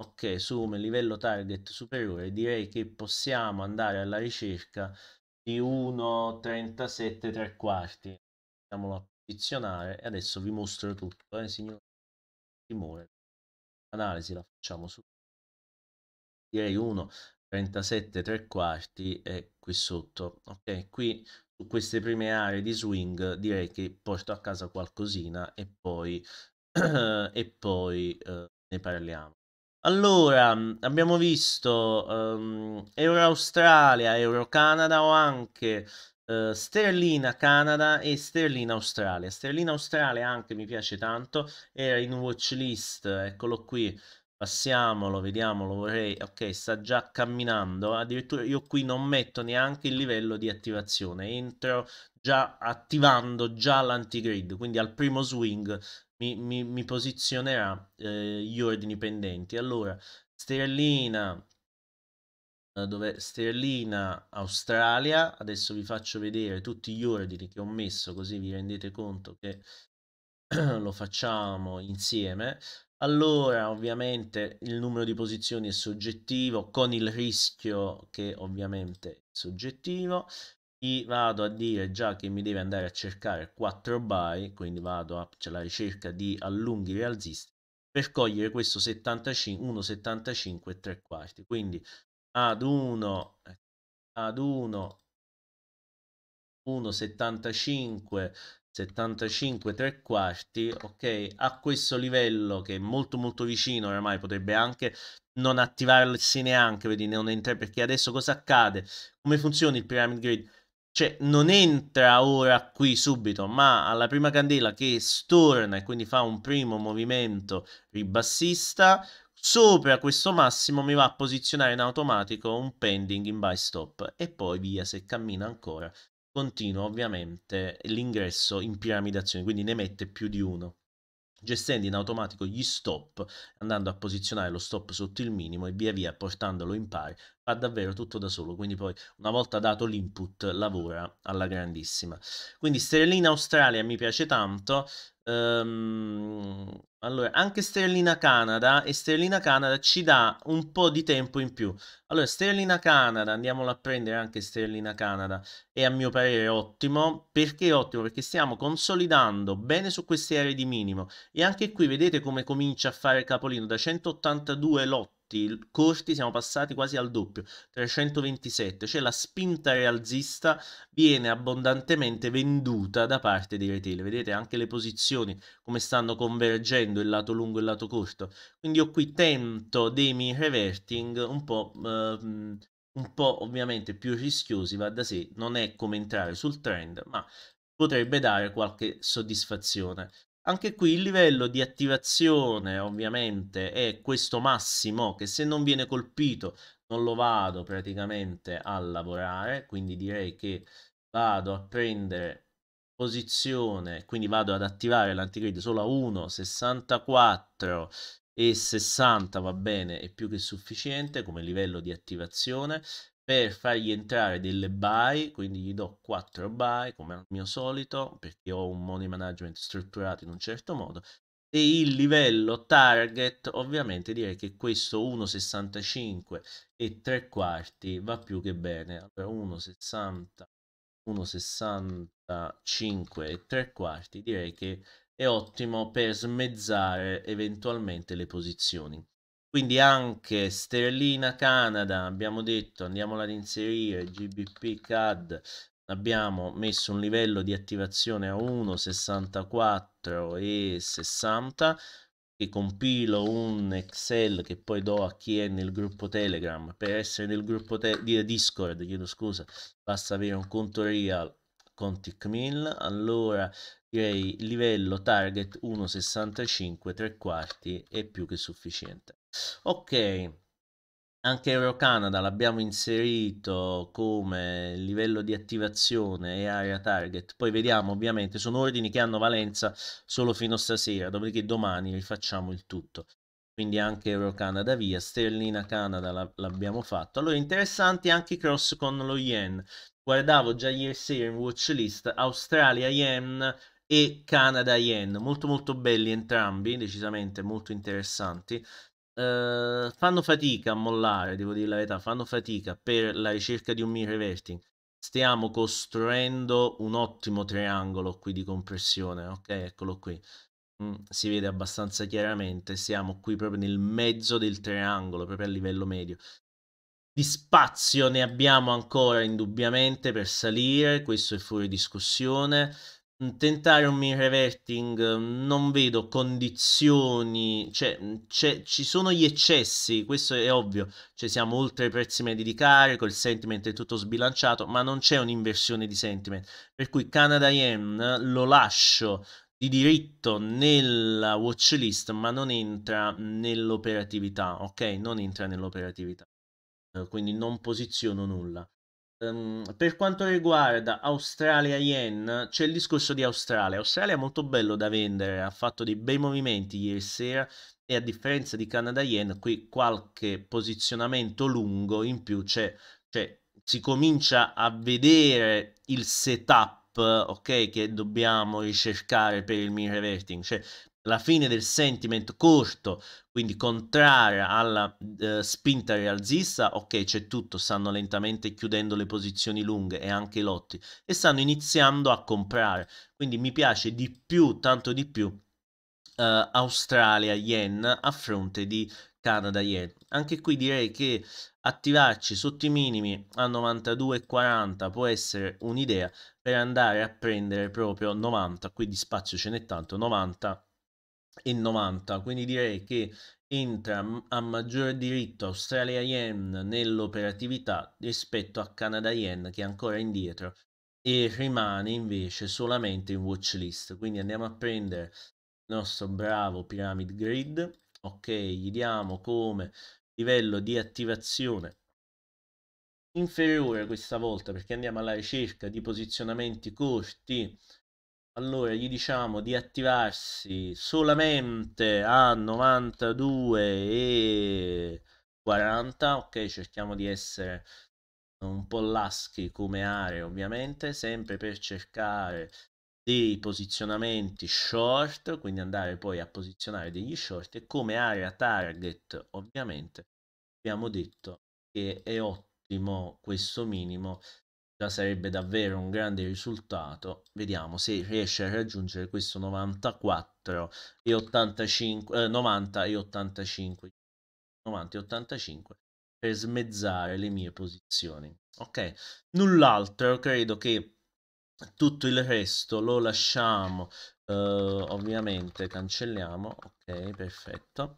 Speaker 1: ok, su un livello target superiore, direi che possiamo andare alla ricerca di 1,37 tre quarti. Andiamolo a posizionare e adesso vi mostro tutto, eh, signor Timore. analisi la facciamo su direi 1,37 tre quarti è qui sotto. Ok, qui su queste prime aree di swing direi che porto a casa qualcosina e poi, [clears throat] e poi eh, ne parliamo. Allora, mm, abbiamo visto um, Euro Australia, Euro Canada o anche uh, Sterlina Canada e Sterlina Australia. Sterlina Australia anche mi piace tanto, era in watch list, eccolo qui, passiamolo, vediamolo, vorrei... Ok, sta già camminando, addirittura io qui non metto neanche il livello di attivazione, entro già attivando già l'antigrid, quindi al primo swing mi, mi, mi posizionerà eh, gli ordini pendenti. Allora, sterlina, eh, dove sterlina Australia, adesso vi faccio vedere tutti gli ordini che ho messo così vi rendete conto che [clears throat] lo facciamo insieme. Allora, ovviamente il numero di posizioni è soggettivo, con il rischio che ovviamente è soggettivo gli vado a dire già che mi deve andare a cercare 4 buy, quindi vado a, c'è la ricerca di allunghi rialzisti, per cogliere questo 75 1,75 e 3 quarti. Quindi ad 1, eh, ad 1, 1,75 75 3 quarti, ok? A questo livello che è molto molto vicino oramai potrebbe anche non attivarsi neanche, vedi, non entra perché adesso cosa accade? Come funziona il pyramid grid? cioè non entra ora qui subito, ma alla prima candela che storna e quindi fa un primo movimento ribassista, sopra questo massimo mi va a posizionare in automatico un pending in buy stop e poi via se cammina ancora continua ovviamente l'ingresso in piramidazione, quindi ne mette più di uno gestendo in automatico gli stop, andando a posizionare lo stop sotto il minimo e via via portandolo in pari fa davvero tutto da solo, quindi poi una volta dato l'input lavora alla grandissima. Quindi Sterlina Australia mi piace tanto, ehm, allora anche Sterlina Canada e Sterlina Canada ci dà un po' di tempo in più. Allora Sterlina Canada, andiamola a prendere anche Sterlina Canada, è a mio parere ottimo, perché ottimo? Perché stiamo consolidando bene su queste aree di minimo e anche qui vedete come comincia a fare capolino da 182 lotti i costi siamo passati quasi al doppio, 327, cioè la spinta rialzista viene abbondantemente venduta da parte dei retail, vedete anche le posizioni come stanno convergendo il lato lungo e il lato corto, quindi io qui tento dei mi reverting un po'... Ehm, un po' ovviamente più rischiosi va da sé, non è come entrare sul trend, ma potrebbe dare qualche soddisfazione. Anche qui il livello di attivazione ovviamente è questo massimo che se non viene colpito non lo vado praticamente a lavorare, quindi direi che vado a prendere posizione, quindi vado ad attivare l'antigrid solo a 1, 64 e 60 va bene, è più che sufficiente come livello di attivazione per fargli entrare delle buy, quindi gli do 4 buy come al mio solito, perché ho un money management strutturato in un certo modo, e il livello target ovviamente direi che questo 1,65 e 3 quarti va più che bene allora 1,60 1,65 e 3 quarti direi che è ottimo per smezzare eventualmente le posizioni quindi anche sterlina Canada, abbiamo detto, andiamola ad inserire, GBP CAD, abbiamo messo un livello di attivazione a 1, 64 e 60, e compilo un Excel che poi do a chi è nel gruppo Telegram. Per essere nel gruppo te- Discord, chiedo scusa, basta avere un conto real con Ticmil. Allora direi livello target 1,65 tre quarti è più che sufficiente. Ok, anche Euro Canada l'abbiamo inserito come livello di attivazione e area target. Poi vediamo, ovviamente, sono ordini che hanno valenza solo fino a stasera, dopodiché domani rifacciamo il tutto. Quindi anche Euro Canada via, sterlina Canada l'abbiamo fatto. Allora, interessanti anche i cross con lo yen. Guardavo già ieri sera in watch list Australia yen e Canada yen, molto molto belli entrambi, decisamente molto interessanti eh, fanno fatica a mollare, devo dire la verità, fanno fatica per la ricerca di un mean reverting. Stiamo costruendo un ottimo triangolo qui di compressione, ok? Eccolo qui. Mm, si vede abbastanza chiaramente, siamo qui proprio nel mezzo del triangolo, proprio a livello medio. Di spazio ne abbiamo ancora indubbiamente per salire, questo è fuori discussione tentare un min reverting mm, non vedo condizioni, cioè, mm, ci sono gli eccessi, questo è ovvio, cioè siamo oltre i prezzi medi di carico, il sentiment è tutto sbilanciato, ma non c'è un'inversione di sentiment, per cui Canada Yen mm, lo lascio di diritto nella watch list, ma non entra nell'operatività, ok? Non entra nell'operatività, eh, quindi non posiziono nulla. Um, per quanto riguarda Australia Yen, c'è il discorso di Australia. Australia è molto bello da vendere, ha fatto dei bei movimenti ieri sera e a differenza di Canada Yen, qui qualche posizionamento lungo in più c'è, cioè si comincia a vedere il setup ok che dobbiamo ricercare per il mean reverting cioè la fine del sentiment corto, quindi contraria alla eh, spinta rialzista, ok c'è tutto, stanno lentamente chiudendo le posizioni lunghe e anche i lotti e stanno iniziando a comprare, quindi mi piace di più, tanto di più, eh, Australia yen a fronte di Canada yen. Anche qui direi che attivarci sotto i minimi a 92,40 può essere un'idea per andare a prendere proprio 90, qui di spazio ce n'è tanto, 90 e 90, quindi direi che entra a maggior diritto Australia Yen nell'operatività rispetto a Canada Yen che è ancora indietro e rimane invece solamente in watch list. Quindi andiamo a prendere il nostro bravo Pyramid Grid, ok, gli diamo come livello di attivazione inferiore questa volta perché andiamo alla ricerca di posizionamenti corti allora gli diciamo di attivarsi solamente a 92 e 40, ok, cerchiamo di essere un po' laschi come aree ovviamente, sempre per cercare dei posizionamenti short, quindi andare poi a posizionare degli short e come area target ovviamente abbiamo detto che è ottimo questo minimo sarebbe davvero un grande risultato. Vediamo se riesce a raggiungere questo 94 e 85, eh, 90 e 85, 90 e 85 per smezzare le mie posizioni. Ok, null'altro, credo che tutto il resto lo lasciamo, eh, ovviamente cancelliamo, ok, perfetto.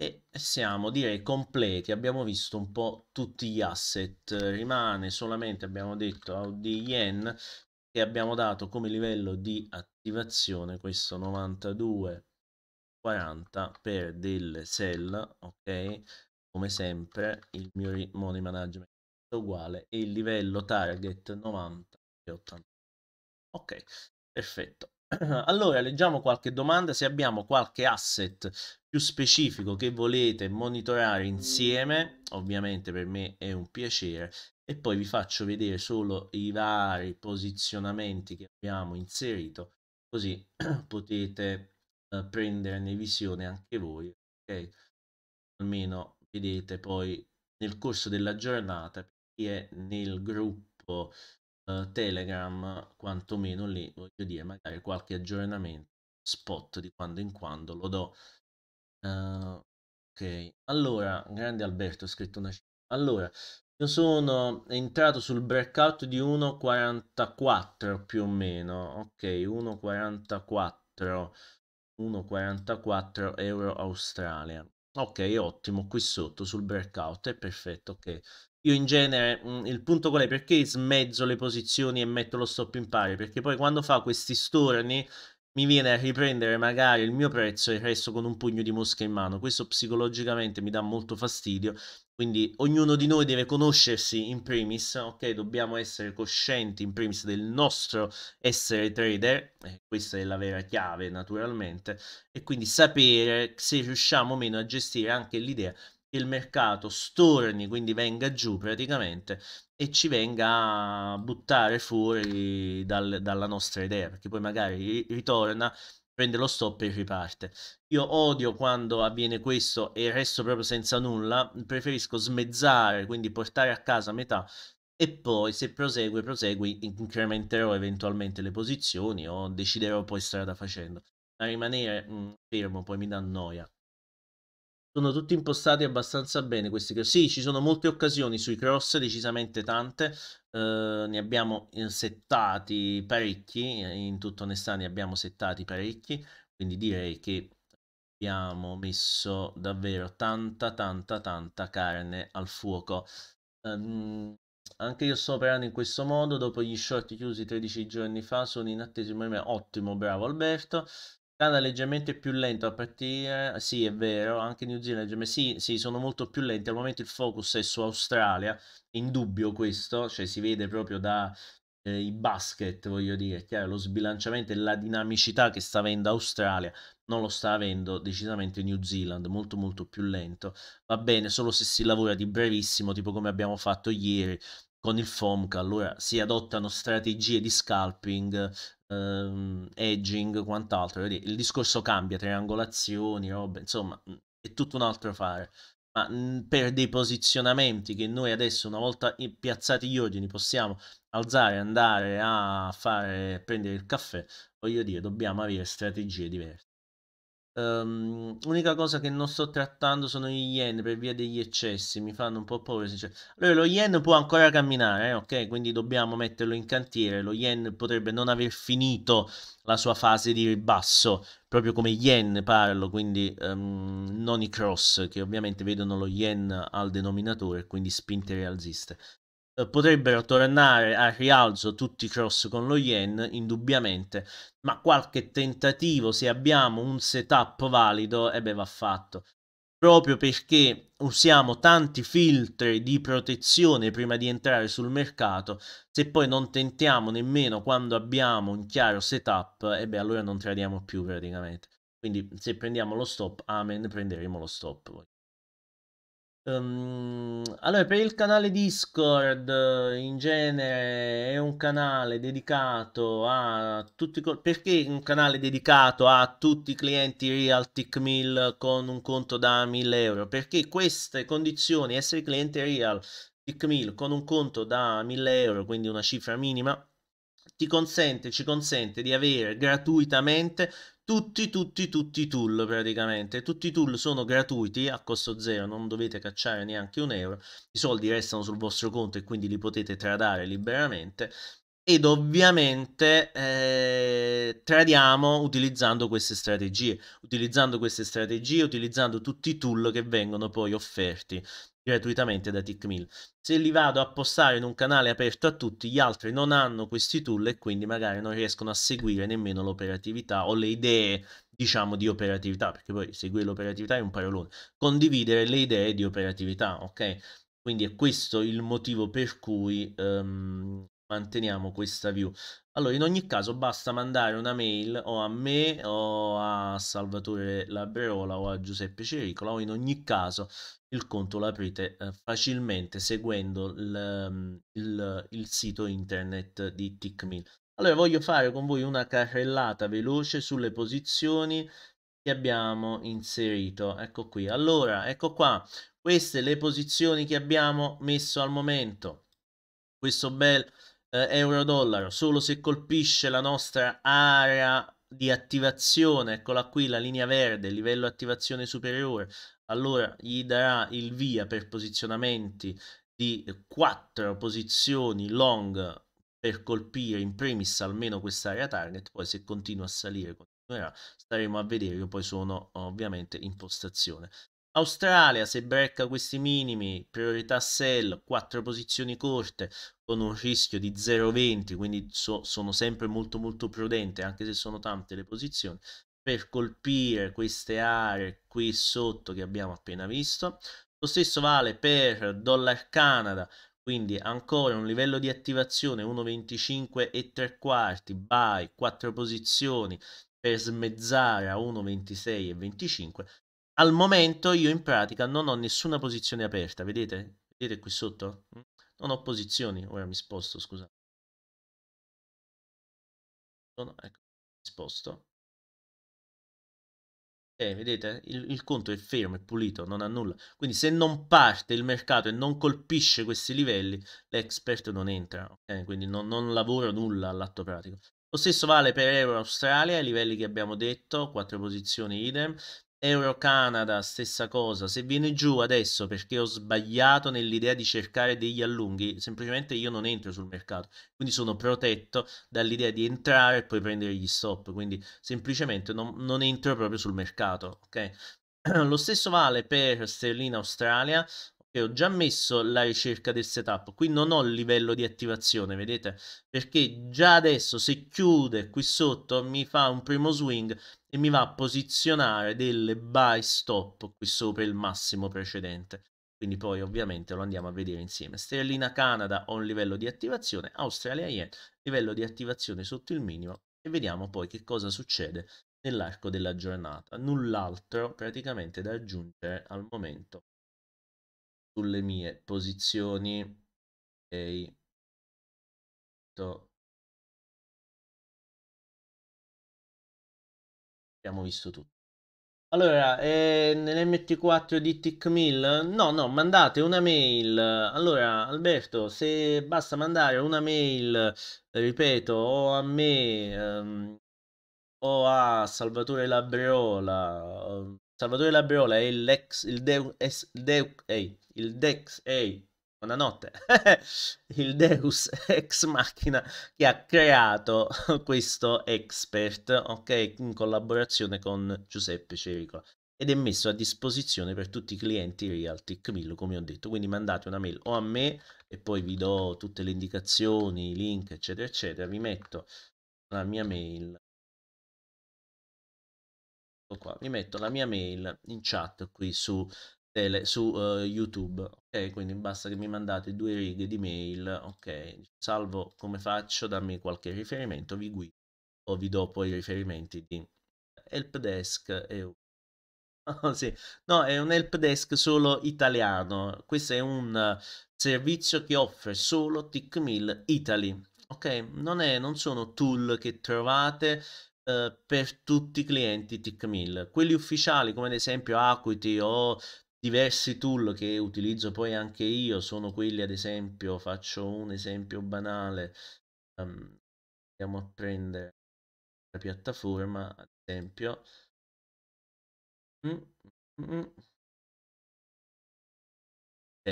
Speaker 1: E siamo direi completi, abbiamo visto un po' tutti gli asset, rimane solamente abbiamo detto Audi Yen che abbiamo dato come livello di attivazione questo 92,40 per delle sell, ok? Come sempre il mio money management è uguale e il livello target 90,80. Ok, perfetto. [clears throat] Allora, leggiamo qualche domanda. Se abbiamo qualche asset più specifico che volete monitorare insieme, ovviamente per me è un piacere. E poi vi faccio vedere solo i vari posizionamenti che abbiamo inserito, così [clears throat] potete eh, prenderne visione anche voi. Okay? Almeno vedete poi nel corso della giornata, chi è nel gruppo uh, Telegram, quantomeno lì, voglio dire, magari qualche aggiornamento spot di quando in quando lo do. Uh, ok, allora, grande Alberto, ho scritto una cifra. Allora, io sono entrato sul breakout di 1.44 più o meno, ok, 1.44, 1.44 euro Australia. Ok, ottimo, qui sotto sul breakout è perfetto, ok. Io in genere mhmm, il punto qual è? Perché smezzo le posizioni e metto lo stop in pari? Perché poi quando fa questi storni mi viene a riprendere magari il mio prezzo e resto con un pugno di mosca in mano. Questo psicologicamente mi dà molto fastidio. Quindi ognuno di noi deve conoscersi in primis, ok? Dobbiamo essere coscienti in primis del nostro essere trader, eh, questa è la vera chiave naturalmente, e quindi sapere se riusciamo o meno a gestire anche l'idea il mercato storni, quindi venga giù praticamente e ci venga a buttare fuori dal, dalla nostra idea, perché poi magari ritorna, prende lo stop e riparte. Io odio quando avviene questo e resto proprio senza nulla, preferisco smezzare, quindi portare a casa metà e poi se prosegue, prosegui, incrementerò eventualmente le posizioni o deciderò poi strada facendo. A rimanere mh, mm, fermo poi mi dà noia sono tutti impostati abbastanza bene questi cross. Sì, ci sono molte occasioni sui cross, decisamente tante. Eh, ne abbiamo eh, settati parecchi, eh, in tutta onestà ne abbiamo settati parecchi, quindi direi che abbiamo messo davvero tanta tanta tanta carne al fuoco. Um, anche io sto operando in questo modo, dopo gli short chiusi 13 giorni fa sono in attesa, ottimo, bravo Alberto. Canada leggermente più lento a partire, eh, sì è vero, anche New Zealand, ma sì, sì, sono molto più lenti, al momento il focus è su Australia, indubbio questo, cioè si vede proprio dai eh, basket, voglio dire, chiaro, lo sbilanciamento e la dinamicità che sta avendo Australia non lo sta avendo decisamente New Zealand, molto molto più lento, va bene solo se si lavora di brevissimo, tipo come abbiamo fatto ieri, con il FOMC, allora si adottano strategie di scalping ehm, edging, quant'altro. Il discorso cambia, triangolazioni, robe, insomma, è tutto un altro fare. Ma mhmm, per dei posizionamenti che noi adesso, una volta piazzati gli ordini, possiamo alzare, andare a fare, prendere il caffè, voglio dire, dobbiamo avere strategie diverse. Um, ehm, l'unica cosa che non sto trattando sono gli yen per via degli eccessi, mi fanno un po' paura. Cioè. Allora, lo yen può ancora camminare, eh, ok? Quindi dobbiamo metterlo in cantiere. Lo yen potrebbe non aver finito la sua fase di ribasso, proprio come yen parlo, quindi um, non i cross, che ovviamente vedono lo yen al denominatore, quindi spinte rialziste. Eh, potrebbero tornare a rialzo tutti i cross con lo yen, indubbiamente, ma qualche tentativo, se abbiamo un setup valido, e eh beh, va fatto. Proprio perché usiamo tanti filtri di protezione prima di entrare sul mercato, se poi non tentiamo nemmeno quando abbiamo un chiaro setup, e eh beh, allora non tradiamo più praticamente. Quindi se prendiamo lo stop, amen, prenderemo lo stop. Um, allora, per il canale Discord eh, in genere è un canale dedicato a tutti. Perché un canale dedicato a tutti i clienti Realtic Mill con un conto da 1000 euro? Perché queste condizioni, essere cliente Realtic Mill con un conto da 1000 euro, quindi una cifra minima, ti consente, ci consente di avere gratuitamente tutti, tutti, tutti i tool praticamente. Tutti i tool sono gratuiti a costo zero, non dovete cacciare neanche un euro. I soldi restano sul vostro conto e quindi li potete tradare liberamente. Ed ovviamente eh, tradiamo utilizzando queste strategie, utilizzando queste strategie, utilizzando tutti i tool che vengono poi offerti gratuitamente da Tickmill. Se li vado a postare in un canale aperto a tutti, gli altri non hanno questi tool e quindi magari non riescono a seguire nemmeno l'operatività o le idee, diciamo, di operatività, perché poi seguire l'operatività è un parolone. Condividere le idee di operatività, ok? Quindi è questo il motivo per cui um, manteniamo questa view. Allora, in ogni caso basta mandare una mail o a me o a Salvatore Labreola o a Giuseppe Cericola o in ogni caso il conto lo aprite eh, facilmente seguendo il, mm, il, il, sito internet di TickMill. Allora, voglio fare con voi una carrellata veloce sulle posizioni che abbiamo inserito. Ecco qui. Allora, ecco qua. Queste le posizioni che abbiamo messo al momento. Questo bel eh, euro-dollaro solo se colpisce la nostra area di attivazione, eccola qui la linea verde, livello attivazione superiore, allora gli darà il via per posizionamenti di 4 posizioni long per colpire in primis almeno quest'area target, poi se continua a salire continuerà, staremo a vedere, io poi sono ovviamente in postazione. Australia se brecca questi minimi, priorità sell, 4 posizioni corte con un rischio di 0,20, quindi so, sono sempre molto molto prudente anche se sono tante le posizioni per colpire queste aree qui sotto che abbiamo appena visto. Lo stesso vale per Dollar Canada, quindi ancora un livello di attivazione 1,25 e 3 quarti, buy 4 posizioni per smezzare a 1,26 e 25 al momento io in pratica non ho nessuna posizione aperta, vedete? Vedete qui sotto? Mm? Non ho posizioni, ora mi sposto, scusate. Sono, ecco, mi sposto. Eh, vedete? Il, il, conto è fermo, è pulito, non ha nulla. Quindi se non parte il mercato e non colpisce questi livelli, l'expert non entra, okay? Quindi non, non lavoro nulla all'atto pratico. Lo stesso vale per Euro Australia, i livelli che abbiamo detto, quattro posizioni idem. Euro Canada, stessa cosa. Se viene giù adesso perché ho sbagliato nell'idea di cercare degli allunghi, semplicemente io non entro sul mercato. Quindi sono protetto dall'idea di entrare e poi prendere gli stop. Quindi semplicemente non, non entro proprio sul mercato. Ok? [clears throat] Lo stesso vale per sterlina Australia, che ho già messo la ricerca del setup, qui non ho il livello di attivazione, vedete? Perché già adesso se chiude qui sotto mi fa un primo swing e mi va a posizionare delle buy stop qui sopra il massimo precedente. Quindi poi ovviamente lo andiamo a vedere insieme. Sterlina Canada ho un livello di attivazione, Australia Yen, livello di attivazione sotto il minimo e vediamo poi che cosa succede nell'arco della giornata. Null'altro praticamente da aggiungere al momento sulle mie posizioni ok abbiamo visto tutto allora, eh, nell'MT4 di TickMill? No, no, mandate una mail. Allora, Alberto, se basta mandare una mail, ripeto, o a me, ehm, o a Salvatore Labriola, Salvatore Labriola è l'ex, il Deus, il Deus, ehi, il Dex, ehi, buonanotte, [laughs] il Deus ex macchina che ha creato [laughs] questo expert, ok, in collaborazione con Giuseppe Cericola ed è messo a disposizione per tutti i clienti Realty Camillo, come ho detto quindi mandate una mail o a me e poi vi do tutte le indicazioni i link eccetera eccetera vi metto la mia mail Ecco qua, vi metto la mia mail in chat qui su, tele, su uh, YouTube, ok? Quindi basta che mi mandate due righe di mail, ok? Salvo come faccio, dammi qualche riferimento, vi guido o vi do poi i riferimenti di helpdesk e oh, [laughs] sì. No, è un helpdesk solo italiano. Questo è un servizio che offre solo TickMill Italy. Ok, non, è, non sono tool che trovate eh, per tutti i clienti TickMill. Quelli ufficiali come ad esempio Acuity o diversi tool che utilizzo poi anche io sono quelli ad esempio, faccio un esempio banale, um, andiamo a prendere la piattaforma ad esempio. Mm, mm, mm, mm.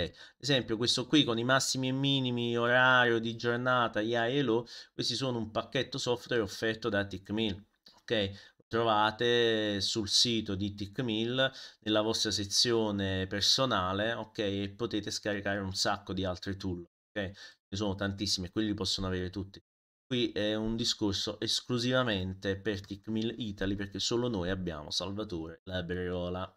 Speaker 1: Ad esempio, questo qui con i massimi e minimi, orario di giornata, IA e lo, questi sono un pacchetto software offerto da TickMill. Ok, trovate sul sito di TickMill nella vostra sezione personale, ok, e potete scaricare un sacco di altri tool. Ok, ne sono tantissimi, quelli possono avere tutti. Qui è un discorso esclusivamente per TickMill Italy perché solo noi abbiamo Salvatore Labriola.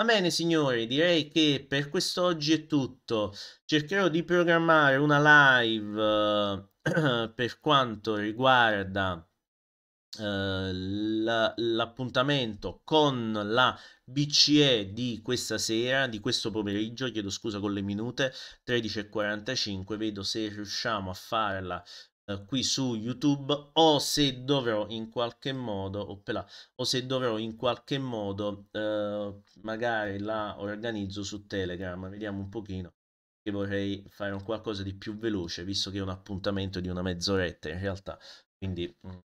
Speaker 1: Va bene signori, direi che per quest'oggi è tutto. Cercherò di programmare una live eh, [clears throat] per quanto riguarda eh, l'appuntamento con la BCE di questa sera, di questo pomeriggio, chiedo scusa con le minute, 13.45, vedo se riusciamo a farla eh, qui su YouTube o se dovrò in qualche modo, oppela, o se dovrò in qualche modo eh, magari la organizzo su Telegram, vediamo un pochino che vorrei fare un qualcosa di più veloce visto che è un appuntamento di una mezz'oretta in realtà, quindi mh, mm,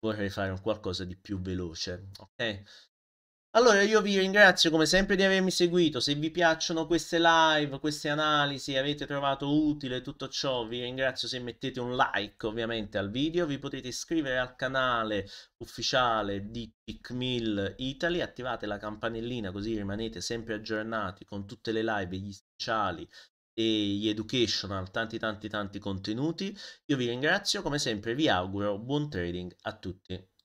Speaker 1: vorrei fare un qualcosa di più veloce, ok? Allora io vi ringrazio come sempre di avermi seguito, se vi piacciono queste live, queste analisi, avete trovato utile tutto ciò, vi ringrazio se mettete un like ovviamente al video, vi potete iscrivere al canale ufficiale di Picmill Italy, attivate la campanellina così rimanete sempre aggiornati con tutte le live, gli speciali e gli educational, tanti tanti tanti contenuti. Io vi ringrazio, come sempre vi auguro buon trading a tutti.